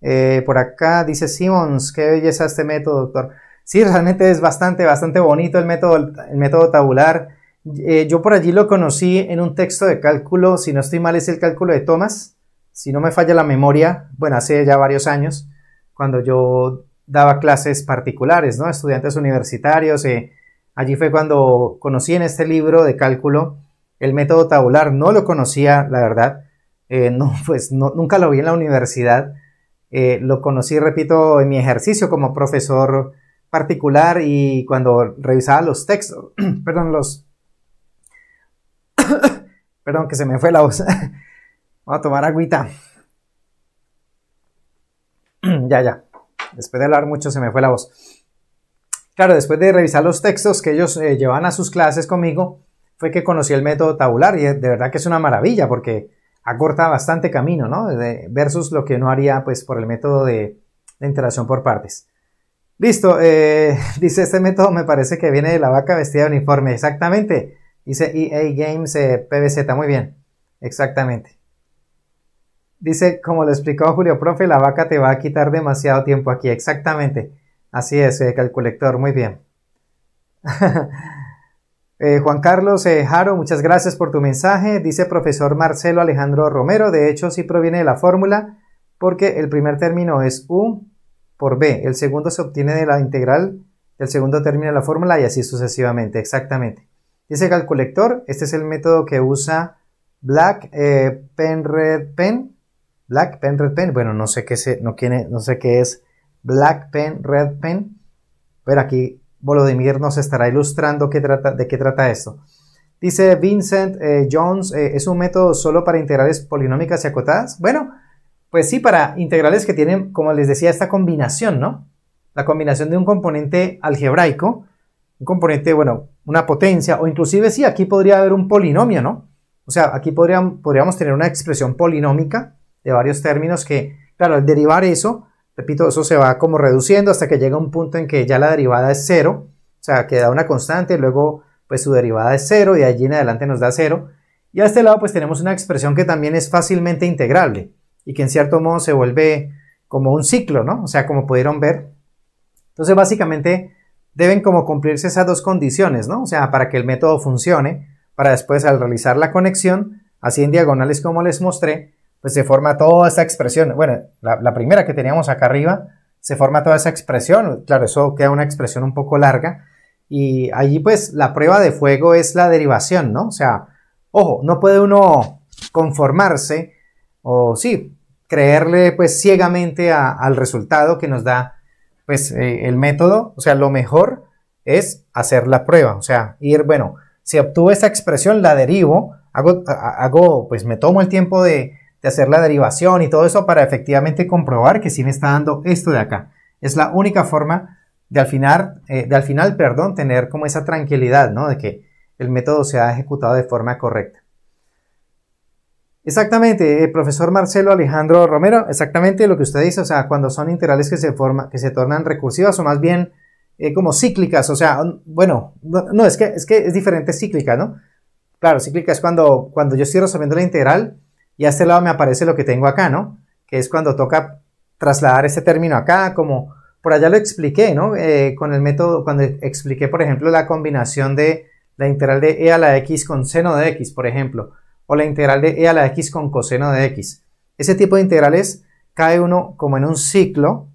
[SPEAKER 1] Eh, por acá dice Simons, qué belleza este método, doctor. Sí, realmente es bastante, bastante bonito el método, el método tabular. Eh, yo por allí lo conocí en un texto de cálculo, si no estoy mal es el cálculo de Thomas, si no me falla la memoria, bueno, hace ya varios años, cuando yo daba clases particulares, ¿no? Estudiantes universitarios. Eh, allí fue cuando conocí en este libro de cálculo el método tabular. No lo conocía, la verdad. Eh, no, pues nunca lo vi en la universidad. Eh, lo conocí, repito, en mi ejercicio como profesor particular y cuando revisaba los textos, perdón, los... perdón, que se me fue la voz. Voy a tomar agüita. ya, ya. Después de hablar mucho se me fue la voz. Claro, después de revisar los textos que ellos eh, llevan a sus clases conmigo, fue que conocí el método tabular y de verdad que es una maravilla porque acorta bastante camino, ¿no? versus lo que no haría pues por el método de, interacción por partes. Listo, eh, dice este método me parece que viene de la vaca vestida de uniforme, exactamente. Dice EA Games eh, PBZ, muy bien, exactamente. Dice, como lo explicó Julio Profe, la vaca te va a quitar demasiado tiempo aquí. Exactamente. Así es, eh, calculector. Muy bien. Eh, Juan Carlos eh, Jaro, muchas gracias por tu mensaje. Dice profesor Marcelo Alejandro Romero. De hecho, sí proviene de la fórmula porque el primer término es U por B. El segundo se obtiene de la integral el segundo término de la fórmula y así sucesivamente. Exactamente. Dice calculector. Este es el método que usa Black Red eh, Pen Black Pen, Red Pen. Bueno, no sé qué, se, no, es, no sé qué es Black Pen, Red Pen. Pero aquí Volodymyr nos estará ilustrando qué trata, de qué trata esto. Dice Vincent eh, Jones, eh, ¿es un método solo para integrales polinómicas y acotadas? Bueno, pues sí, para integrales que tienen, como les decía, esta combinación, ¿no? La combinación de un componente algebraico, un componente, bueno, una potencia, o inclusive sí, aquí podría haber un polinomio, ¿no? O sea, aquí podríamos tener una expresión polinómica de varios términos que, claro, al derivar eso, repito, eso se va como reduciendo hasta que llega un punto en que ya la derivada es cero, o sea, queda una constante, luego pues su derivada es cero y allí en adelante nos da cero. Y a este lado pues tenemos una expresión que también es fácilmente integrable y que en cierto modo se vuelve como un ciclo, ¿no? O sea, como pudieron ver. Entonces básicamente deben como cumplirse esas dos condiciones, ¿no? O sea, para que el método funcione, para después al realizar la conexión, así en diagonales como les mostré, pues se forma toda esa expresión. Bueno, la, primera que teníamos acá arriba, se forma toda esa expresión. Claro, eso queda una expresión un poco larga. Y allí pues la prueba de fuego es la derivación, ¿no? O sea, ojo, no puede uno conformarse o sí, creerle pues ciegamente al resultado que nos da pues eh, el método. O sea, lo mejor es hacer la prueba. O sea, ir, bueno, si obtuve esa expresión, la derivo, hago, hago, pues me tomo el tiempo de, de hacer la derivación y todo eso para efectivamente comprobar que sí me está dando esto de acá. Es la única forma de al final, eh, de al final perdón, tener como esa tranquilidad, ¿no? De que el método se ha ejecutado de forma correcta. Exactamente, eh, profesor Marcelo Alejandro Romero, exactamente lo que usted dice, o sea, cuando son integrales que se, forman, que se tornan recursivas o más bien eh, como cíclicas, o sea, bueno, no, es, que, es que es diferente cíclica, ¿no? Claro, cíclica es cuando, cuando yo estoy resolviendo la integral, y a este lado me aparece lo que tengo acá, ¿no? Que es cuando toca trasladar este término acá, como por allá lo expliqué, ¿no? Eh, con el método, cuando expliqué, por ejemplo, la combinación de la integral de e a la x con seno de x, por ejemplo, o la integral de e a la x con coseno de x. Ese tipo de integrales cae uno como en un ciclo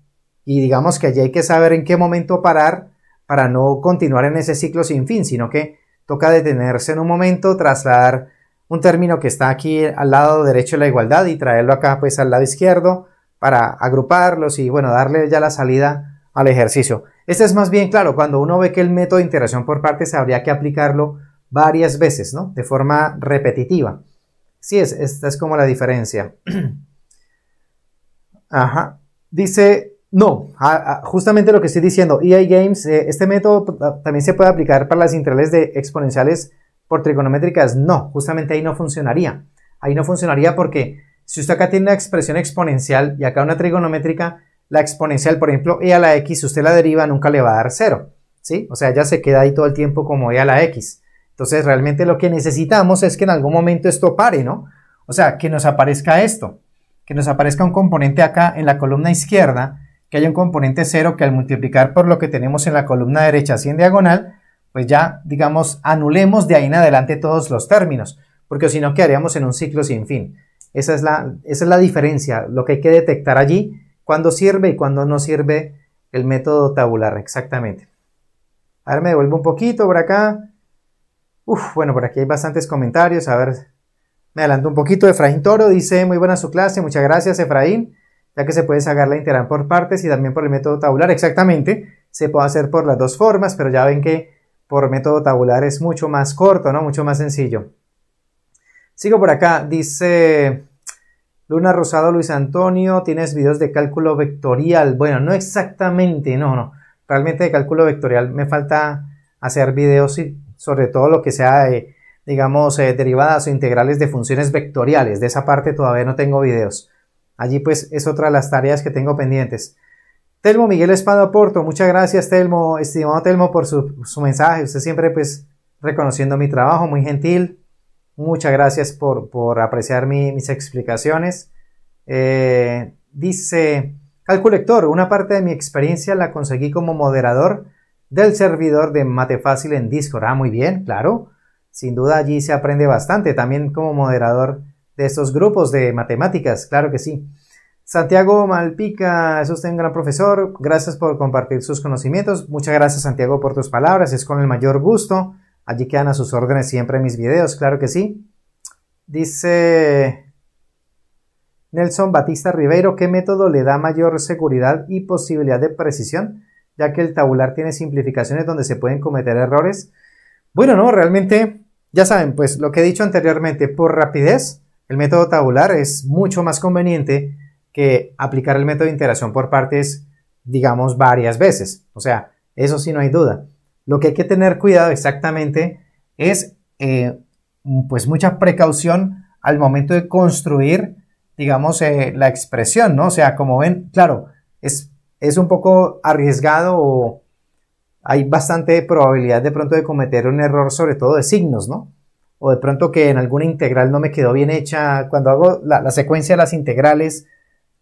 [SPEAKER 1] y digamos que allí hay que saber en qué momento parar para no continuar en ese ciclo sin fin, sino que toca detenerse en un momento, trasladar un término que está aquí al lado derecho de la igualdad y traerlo acá pues al lado izquierdo para agruparlos y bueno, darle ya la salida al ejercicio. Este es más bien claro, cuando uno ve que el método de integración por partes habría que aplicarlo varias veces, ¿no? De forma repetitiva. Sí, es, esta es como la diferencia. Ajá. Dice, no, justamente lo que estoy diciendo, EA Games, eh, este método también se puede aplicar para las integrales de exponenciales por trigonométricas, no, justamente ahí no funcionaría. Ahí no funcionaría porque si usted acá tiene una expresión exponencial y acá una trigonométrica, la exponencial, por ejemplo, e a la x, si usted la deriva, nunca le va a dar cero, ¿sí? O sea, ya se queda ahí todo el tiempo como e a la x. Entonces, realmente lo que necesitamos es que en algún momento esto pare, ¿no? O sea, que nos aparezca esto, que nos aparezca un componente acá en la columna izquierda, que haya un componente cero que al multiplicar por lo que tenemos en la columna derecha así en diagonal, pues ya, digamos, anulemos de ahí en adelante todos los términos, porque si no quedaríamos en un ciclo sin fin. Esa es, la, es la diferencia, lo que hay que detectar allí, cuando sirve y cuando no sirve el método tabular, exactamente. A ver, me devuelvo un poquito por acá. Uf, bueno, por aquí hay bastantes comentarios. A ver, me adelanto un poquito. Efraín Toro dice, muy buena su clase, muchas gracias Efraín, ya que se puede sacar la integral por partes y también por el método tabular, exactamente. Se puede hacer por las dos formas, pero ya ven que por método tabular es mucho más corto, ¿no? Mucho más sencillo. Sigo por acá, dice Luna Rosado Luis Antonio, tienes videos de cálculo vectorial. Bueno, no exactamente, no, no. Realmente de cálculo vectorial me falta hacer videos sobre todo lo que sea eh, digamos, eh, derivadas o integrales de funciones vectoriales. De esa parte todavía no tengo videos. Allí pues es otra de las tareas que tengo pendientes. Telmo Miguel Espada Porto, muchas gracias Telmo, estimado Telmo por su, mensaje, usted siempre pues reconociendo mi trabajo, muy gentil, muchas gracias por, apreciar mis explicaciones. Eh, dice, Calculector, una parte de mi experiencia la conseguí como moderador del servidor de Mate Fácil en Discord. Ah, muy bien, claro. Sin duda allí se aprende bastante, también como moderador de estos grupos de matemáticas, claro que sí. Santiago Malpica, es usted un gran profesor. Gracias por compartir sus conocimientos. Muchas gracias, Santiago, por tus palabras. Es con el mayor gusto. Allí quedan a sus órdenes siempre mis videos, claro que sí. Dice Nelson Batista Ribeiro, ¿qué método le da mayor seguridad y posibilidad de precisión? Ya que el tabular tiene simplificaciones donde se pueden cometer errores. Bueno, no, realmente, ya saben, pues lo que he dicho anteriormente, por rapidez, el método tabular es mucho más conveniente aplicar el método de integración por partes, digamos, varias veces. O sea, eso sí no hay duda. Lo que hay que tener cuidado exactamente es eh, pues mucha precaución al momento de construir, digamos, eh, la expresión, ¿no? O sea, como ven, claro, es, es un poco arriesgado o hay bastante probabilidad de pronto de cometer un error, sobre todo de signos, ¿no? O de pronto que en alguna integral no me quedó bien hecha. Cuando hago la secuencia de las integrales,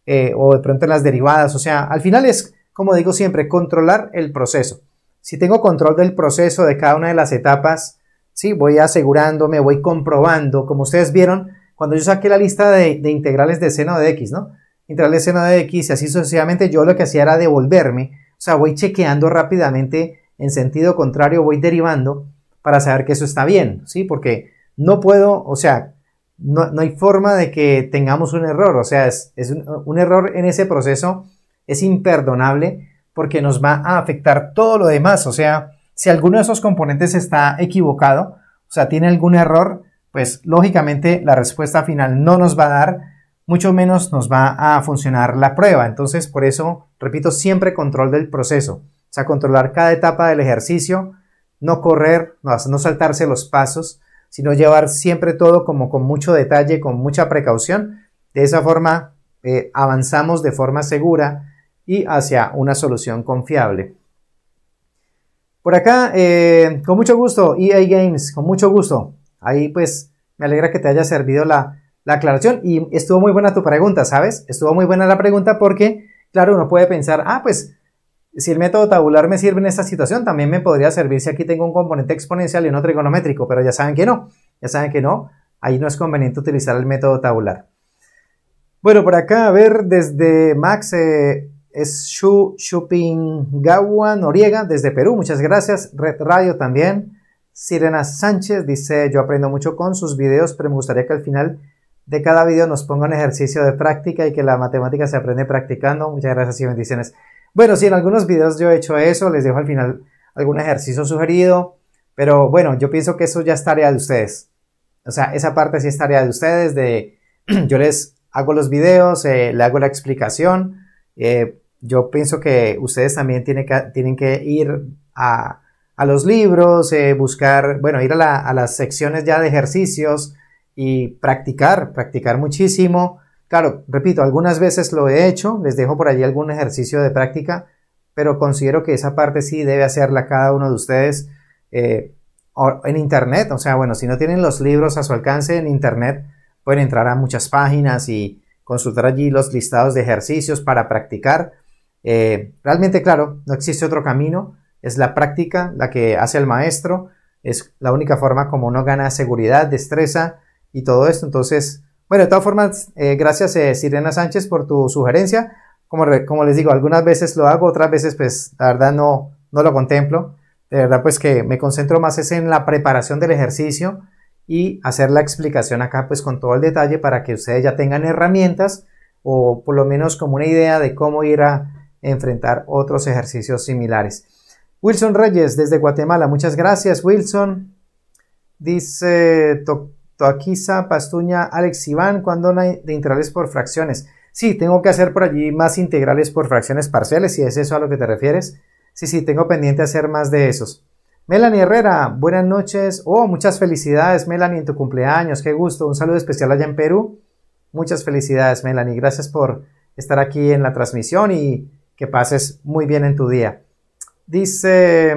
[SPEAKER 1] eh, o de pronto en las derivadas. O sea, al final es, como digo siempre, controlar el proceso. Si tengo control del proceso de cada una de las etapas, sí, voy asegurándome, voy comprobando. Como ustedes vieron, cuando yo saqué la lista de, integrales de seno de x, ¿no? Integrales de seno de x y así sucesivamente, yo lo que hacía era devolverme. O sea, voy chequeando rápidamente en sentido contrario, voy derivando para saber que eso está bien, ¿sí? Porque no puedo, o sea, no, hay forma de que tengamos un error, o sea, es, un, error en ese proceso es imperdonable porque nos va a afectar todo lo demás, o sea, si alguno de esos componentes está equivocado, o sea, tiene algún error, pues lógicamente la respuesta final no nos va a dar, mucho menos nos va a funcionar la prueba. Entonces, por eso, repito, siempre control del proceso, o sea, controlar cada etapa del ejercicio, no correr, no saltarse los pasos, sino llevar siempre todo como con mucho detalle, con mucha precaución. De esa forma eh, avanzamos de forma segura y hacia una solución confiable. Por acá, eh, con mucho gusto, EA Games, con mucho gusto. Ahí pues me alegra que te haya servido la, la aclaración y estuvo muy buena tu pregunta, ¿sabes? Estuvo muy buena la pregunta porque, claro, uno puede pensar, ah, pues si el método tabular me sirve en esta situación, también me podría servir si aquí tengo un componente exponencial y otro trigonométrico, pero ya saben que no, ya saben que no, ahí no es conveniente utilizar el método tabular. Bueno, por acá, a ver, desde Max eh, es es Shu, Shupingawa Noriega, desde Perú, muchas gracias. Red Radio también. Sirena Sánchez dice, yo aprendo mucho con sus videos, pero me gustaría que al final de cada video nos ponga un ejercicio de práctica y que la matemática se aprende practicando. Muchas gracias y bendiciones. Bueno, sí, en algunos videos yo he hecho eso, les dejo al final algún ejercicio sugerido, pero bueno, yo pienso que eso ya es tarea de ustedes. O sea, esa parte sí es tarea de ustedes, de yo les hago los videos, eh, le hago la explicación. Eh, yo pienso que ustedes también tienen que, ir a, los libros, eh, buscar, bueno, ir a, a, las secciones ya de ejercicios y practicar, practicar muchísimo. Claro, repito, algunas veces lo he hecho, les dejo por allí algún ejercicio de práctica, pero considero que esa parte sí debe hacerla cada uno de ustedes eh, en Internet. O sea, bueno, si no tienen los libros a su alcance en Internet, pueden entrar a muchas páginas y consultar allí los listados de ejercicios para practicar. Eh, realmente, claro, no existe otro camino, es la práctica la que hace el maestro, es la única forma como uno gana seguridad, destreza y todo esto. Entonces, bueno, de todas formas, eh, gracias eh, Sirena Sánchez por tu sugerencia. Como, les digo, algunas veces lo hago, otras veces pues la verdad no, no lo contemplo. De verdad pues que me concentro más es en la preparación del ejercicio y hacer la explicación acá pues con todo el detalle para que ustedes ya tengan herramientas o por lo menos como una idea de cómo ir a enfrentar otros ejercicios similares. Wilson Reyes desde Guatemala, muchas gracias Wilson. Dice, Toaquiza, Pastuña, Alex Iván, ¿cuándo de integrales por fracciones? Sí, tengo que hacer por allí más integrales por fracciones parciales, si es eso a lo que te refieres. Sí, sí, tengo pendiente hacer más de esos. Melanie Herrera, buenas noches. Oh, muchas felicidades, Melanie, en tu cumpleaños. Qué gusto. Un saludo especial allá en Perú. Muchas felicidades, Melanie. Gracias por estar aquí en la transmisión y que pases muy bien en tu día. Dice,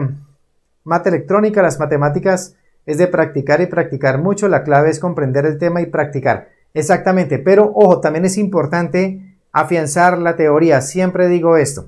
[SPEAKER 1] mate electrónica, las matemáticas es de practicar y practicar mucho. La clave es comprender el tema y practicar. Exactamente, pero ojo, también es importante afianzar la teoría. Siempre digo esto.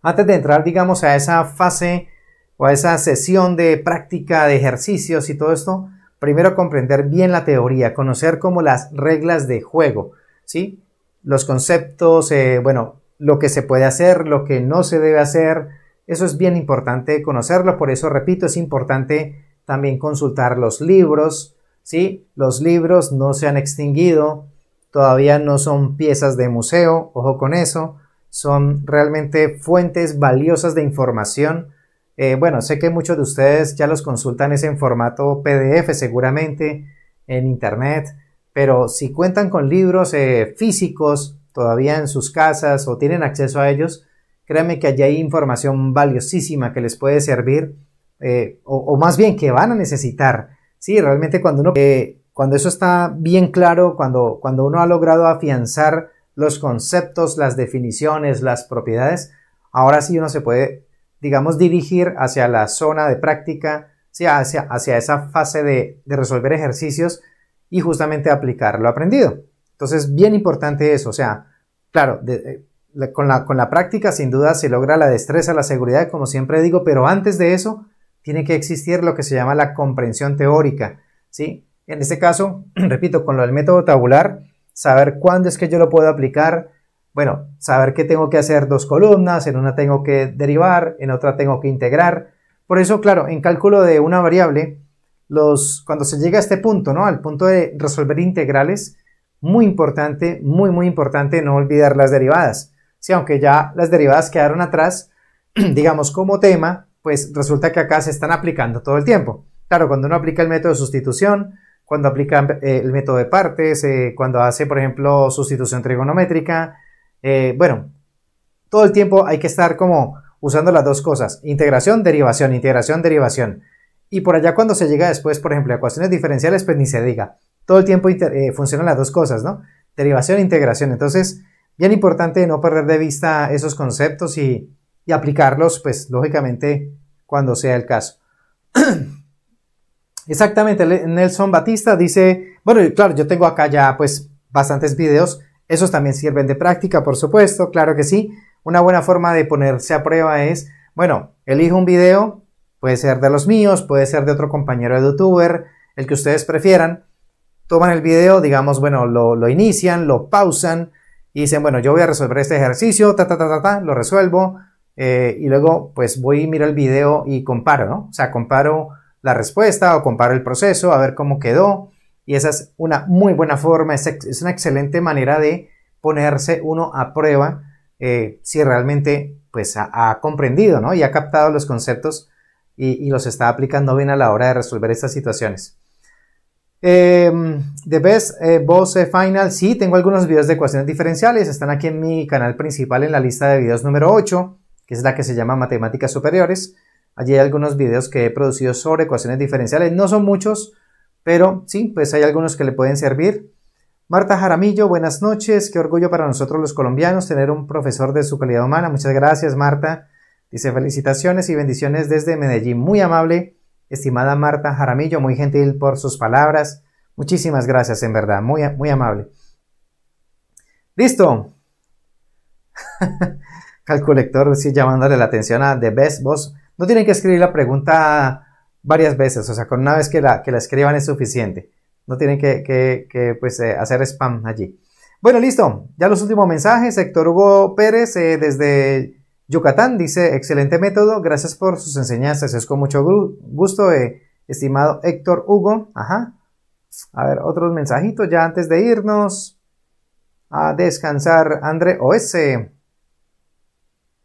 [SPEAKER 1] Antes de entrar, digamos, a esa fase o a esa sesión de práctica de ejercicios y todo esto, primero comprender bien la teoría, conocer como las reglas de juego, ¿sí? Los conceptos, eh, bueno, lo que se puede hacer, lo que no se debe hacer, eso es bien importante conocerlo, por eso repito, es importante también consultar los libros, ¿sí? Los libros no se han extinguido, todavía no son piezas de museo, ojo con eso, son realmente fuentes valiosas de información. Eh, bueno, sé que muchos de ustedes ya los consultan es en formato PDF seguramente, en Internet, pero si cuentan con libros eh, físicos todavía en sus casas o tienen acceso a ellos, créanme que allí hay información valiosísima que les puede servir eh, o, más bien que van a necesitar. Sí, realmente cuando uno, eh, cuando eso está bien claro, cuando, cuando uno ha logrado afianzar los conceptos, las definiciones, las propiedades, ahora sí uno se puede, digamos, dirigir hacia la zona de práctica, hacia, hacia esa fase de, resolver ejercicios y justamente aplicar lo aprendido. Entonces, bien importante eso, o sea, claro, eh, con, la, con la práctica sin duda se logra la destreza, la seguridad, como siempre digo, pero antes de eso tiene que existir lo que se llama la comprensión teórica, ¿sí? En este caso, repito, con lo del método tabular, saber cuándo es que yo lo puedo aplicar, bueno, saber que tengo que hacer dos columnas, en una tengo que derivar, en otra tengo que integrar. Por eso, claro, en cálculo de una variable, los, cuando se llega a este punto, ¿no? Al punto de resolver integrales, muy importante, muy, muy importante no olvidar las derivadas. Sí, aunque ya las derivadas quedaron atrás, digamos, como tema, pues resulta que acá se están aplicando todo el tiempo. Claro, cuando uno aplica el método de sustitución, cuando aplica eh, el método de partes, eh, cuando hace, por ejemplo, sustitución trigonométrica, eh, bueno, todo el tiempo hay que estar como usando las dos cosas, integración, derivación, integración, derivación. Y por allá cuando se llega después, por ejemplo, a ecuaciones diferenciales, pues ni se diga. Todo el tiempo funcionan las dos cosas, ¿no? Derivación, e integración. Entonces, bien importante no perder de vista esos conceptos y, y aplicarlos, pues lógicamente, cuando sea el caso. Exactamente, Nelson Batista dice, bueno, claro, yo tengo acá ya pues bastantes videos, esos también sirven de práctica, por supuesto, claro que sí. Una buena forma de ponerse a prueba es, bueno, elijo un video, puede ser de los míos, puede ser de otro compañero de youtuber, el que ustedes prefieran. Toman el video, digamos, bueno, lo, inician, lo pausan y dicen, bueno, yo voy a resolver este ejercicio, ta, ta, ta, ta, ta, lo resuelvo, eh, y luego pues voy y miro el video y comparo, ¿no? O sea, comparo la respuesta o comparo el proceso, a ver cómo quedó. Y esa es una muy buena forma, es, una excelente manera de ponerse uno a prueba eh, si realmente pues ha, comprendido, ¿no? Y ha captado los conceptos y, los está aplicando bien a la hora de resolver estas situaciones. Eh, the Best eh, Final, sí, tengo algunos videos de ecuaciones diferenciales, están aquí en mi canal principal en la lista de videos número 8 que es la que se llama Matemáticas Superiores. Allí hay algunos videos que he producido sobre ecuaciones diferenciales. No son muchos, pero sí, pues hay algunos que le pueden servir. Marta Jaramillo, buenas noches. Qué orgullo para nosotros los colombianos tener un profesor de su calidad humana. Muchas gracias, Marta. Dice felicitaciones y bendiciones desde Medellín. Muy amable, estimada Marta Jaramillo, muy gentil por sus palabras. Muchísimas gracias, en verdad. Muy, muy amable. Listo. al sí llamándole la atención a The Best Boss. No tienen que escribir la pregunta varias veces, o sea, con una vez que la, que la escriban es suficiente. No tienen que, pues, eh, hacer spam allí. Bueno, listo. Ya los últimos mensajes. Héctor Hugo Pérez eh, desde Yucatán dice, excelente método, gracias por sus enseñanzas, es con mucho gusto, eh, estimado Héctor Hugo. Ajá. A ver, otros mensajitos ya antes de irnos a descansar. André OS,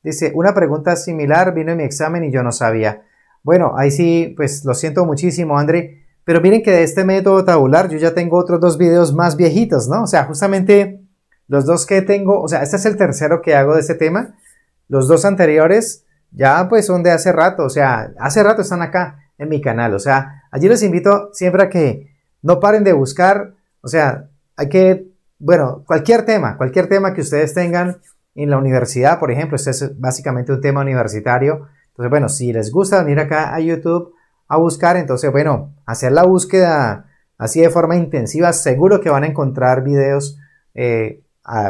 [SPEAKER 1] Dice, una pregunta similar vino en mi examen y yo no sabía. Bueno, ahí sí, pues lo siento muchísimo, André. Pero miren que de este método tabular yo ya tengo otros dos videos más viejitos, ¿no? O sea, justamente los dos que tengo, o sea, este es el tercero que hago de este tema. Los dos anteriores ya pues son de hace rato, o sea, hace rato están acá en mi canal. O sea, allí los invito siempre a que no paren de buscar, o sea, hay que, bueno, cualquier tema, cualquier tema que ustedes tengan, en la universidad, por ejemplo, este es básicamente un tema universitario. Entonces, bueno, si les gusta venir acá a YouTube a buscar, entonces, bueno, hacer la búsqueda así de forma intensiva, seguro que van a encontrar videos eh,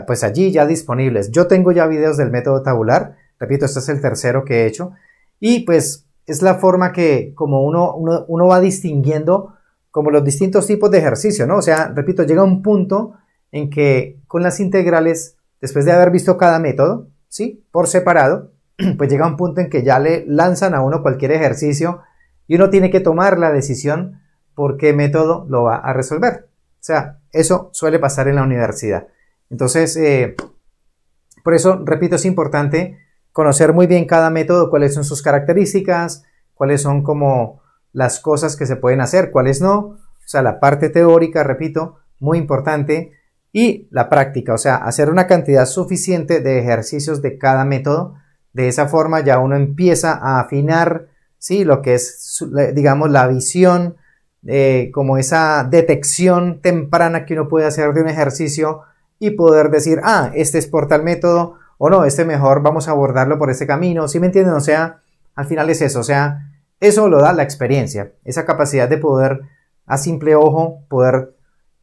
[SPEAKER 1] pues allí ya disponibles. Yo tengo ya videos del método tabular, repito, este es el tercero que he hecho, y pues es la forma que como uno, uno, uno va distinguiendo como los distintos tipos de ejercicio, ¿no? O sea, repito, llega un punto en que con las integrales después de haber visto cada método, ¿sí? Por separado, pues llega un punto en que ya le lanzan a uno cualquier ejercicio y uno tiene que tomar la decisión por qué método lo va a resolver. O sea, eso suele pasar en la universidad. Entonces, eh, por eso, repito, es importante conocer muy bien cada método, cuáles son sus características, cuáles son como las cosas que se pueden hacer, cuáles no. O sea, la parte teórica, repito, muy importante y la práctica, o sea, hacer una cantidad suficiente de ejercicios de cada método. De esa forma ya uno empieza a afinar, ¿sí? Lo que es, digamos, la visión, eh, como esa detección temprana que uno puede hacer de un ejercicio y poder decir, ah, este es por tal método, o no, este mejor vamos a abordarlo por ese camino, ¿sí me entienden? O sea, al final es eso, o sea, eso lo da la experiencia, esa capacidad de poder a simple ojo poder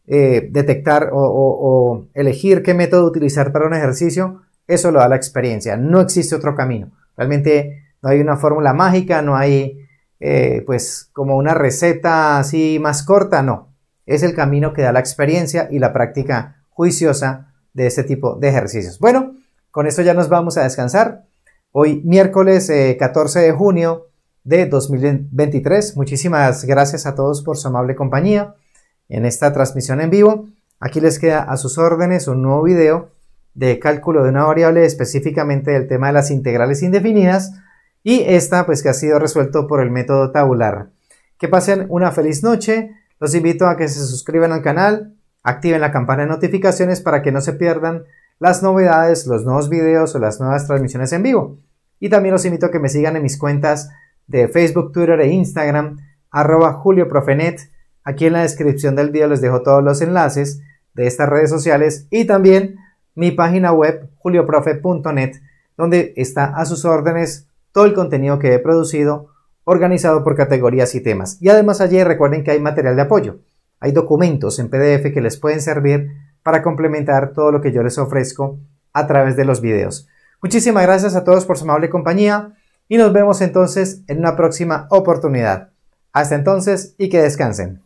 [SPEAKER 1] eh, detectar o, elegir qué método utilizar para un ejercicio, eso lo da la experiencia. No existe otro camino. Realmente no hay una fórmula mágica, no hay eh, pues como una receta así más corta, no. Es el camino que da la experiencia y la práctica juiciosa de este tipo de ejercicios. Bueno, con esto ya nos vamos a descansar. Hoy miércoles 14 eh, de junio de 2023. Muchísimas gracias a todos por su amable compañía en esta transmisión en vivo. Aquí les queda a sus órdenes un nuevo video de cálculo de una variable específicamente del tema de las integrales indefinidas y esta pues que ha sido resuelto por el método tabular. Que pasen una feliz noche, los invito a que se suscriban al canal, activen la campana de notificaciones para que no se pierdan las novedades, los nuevos videos o las nuevas transmisiones en vivo. Y también los invito a que me sigan en mis cuentas de Facebook, Twitter e Instagram, arroba julioprofenet.com Aquí en la descripción del video les dejo todos los enlaces de estas redes sociales y también mi página web julioprofe.net donde está a sus órdenes todo el contenido que he producido organizado por categorías y temas. Y además allí recuerden que hay material de apoyo. Hay documentos en PDF que les pueden servir para complementar todo lo que yo les ofrezco a través de los videos. Muchísimas gracias a todos por su amable compañía y nos vemos entonces en una próxima oportunidad. Hasta entonces y que descansen.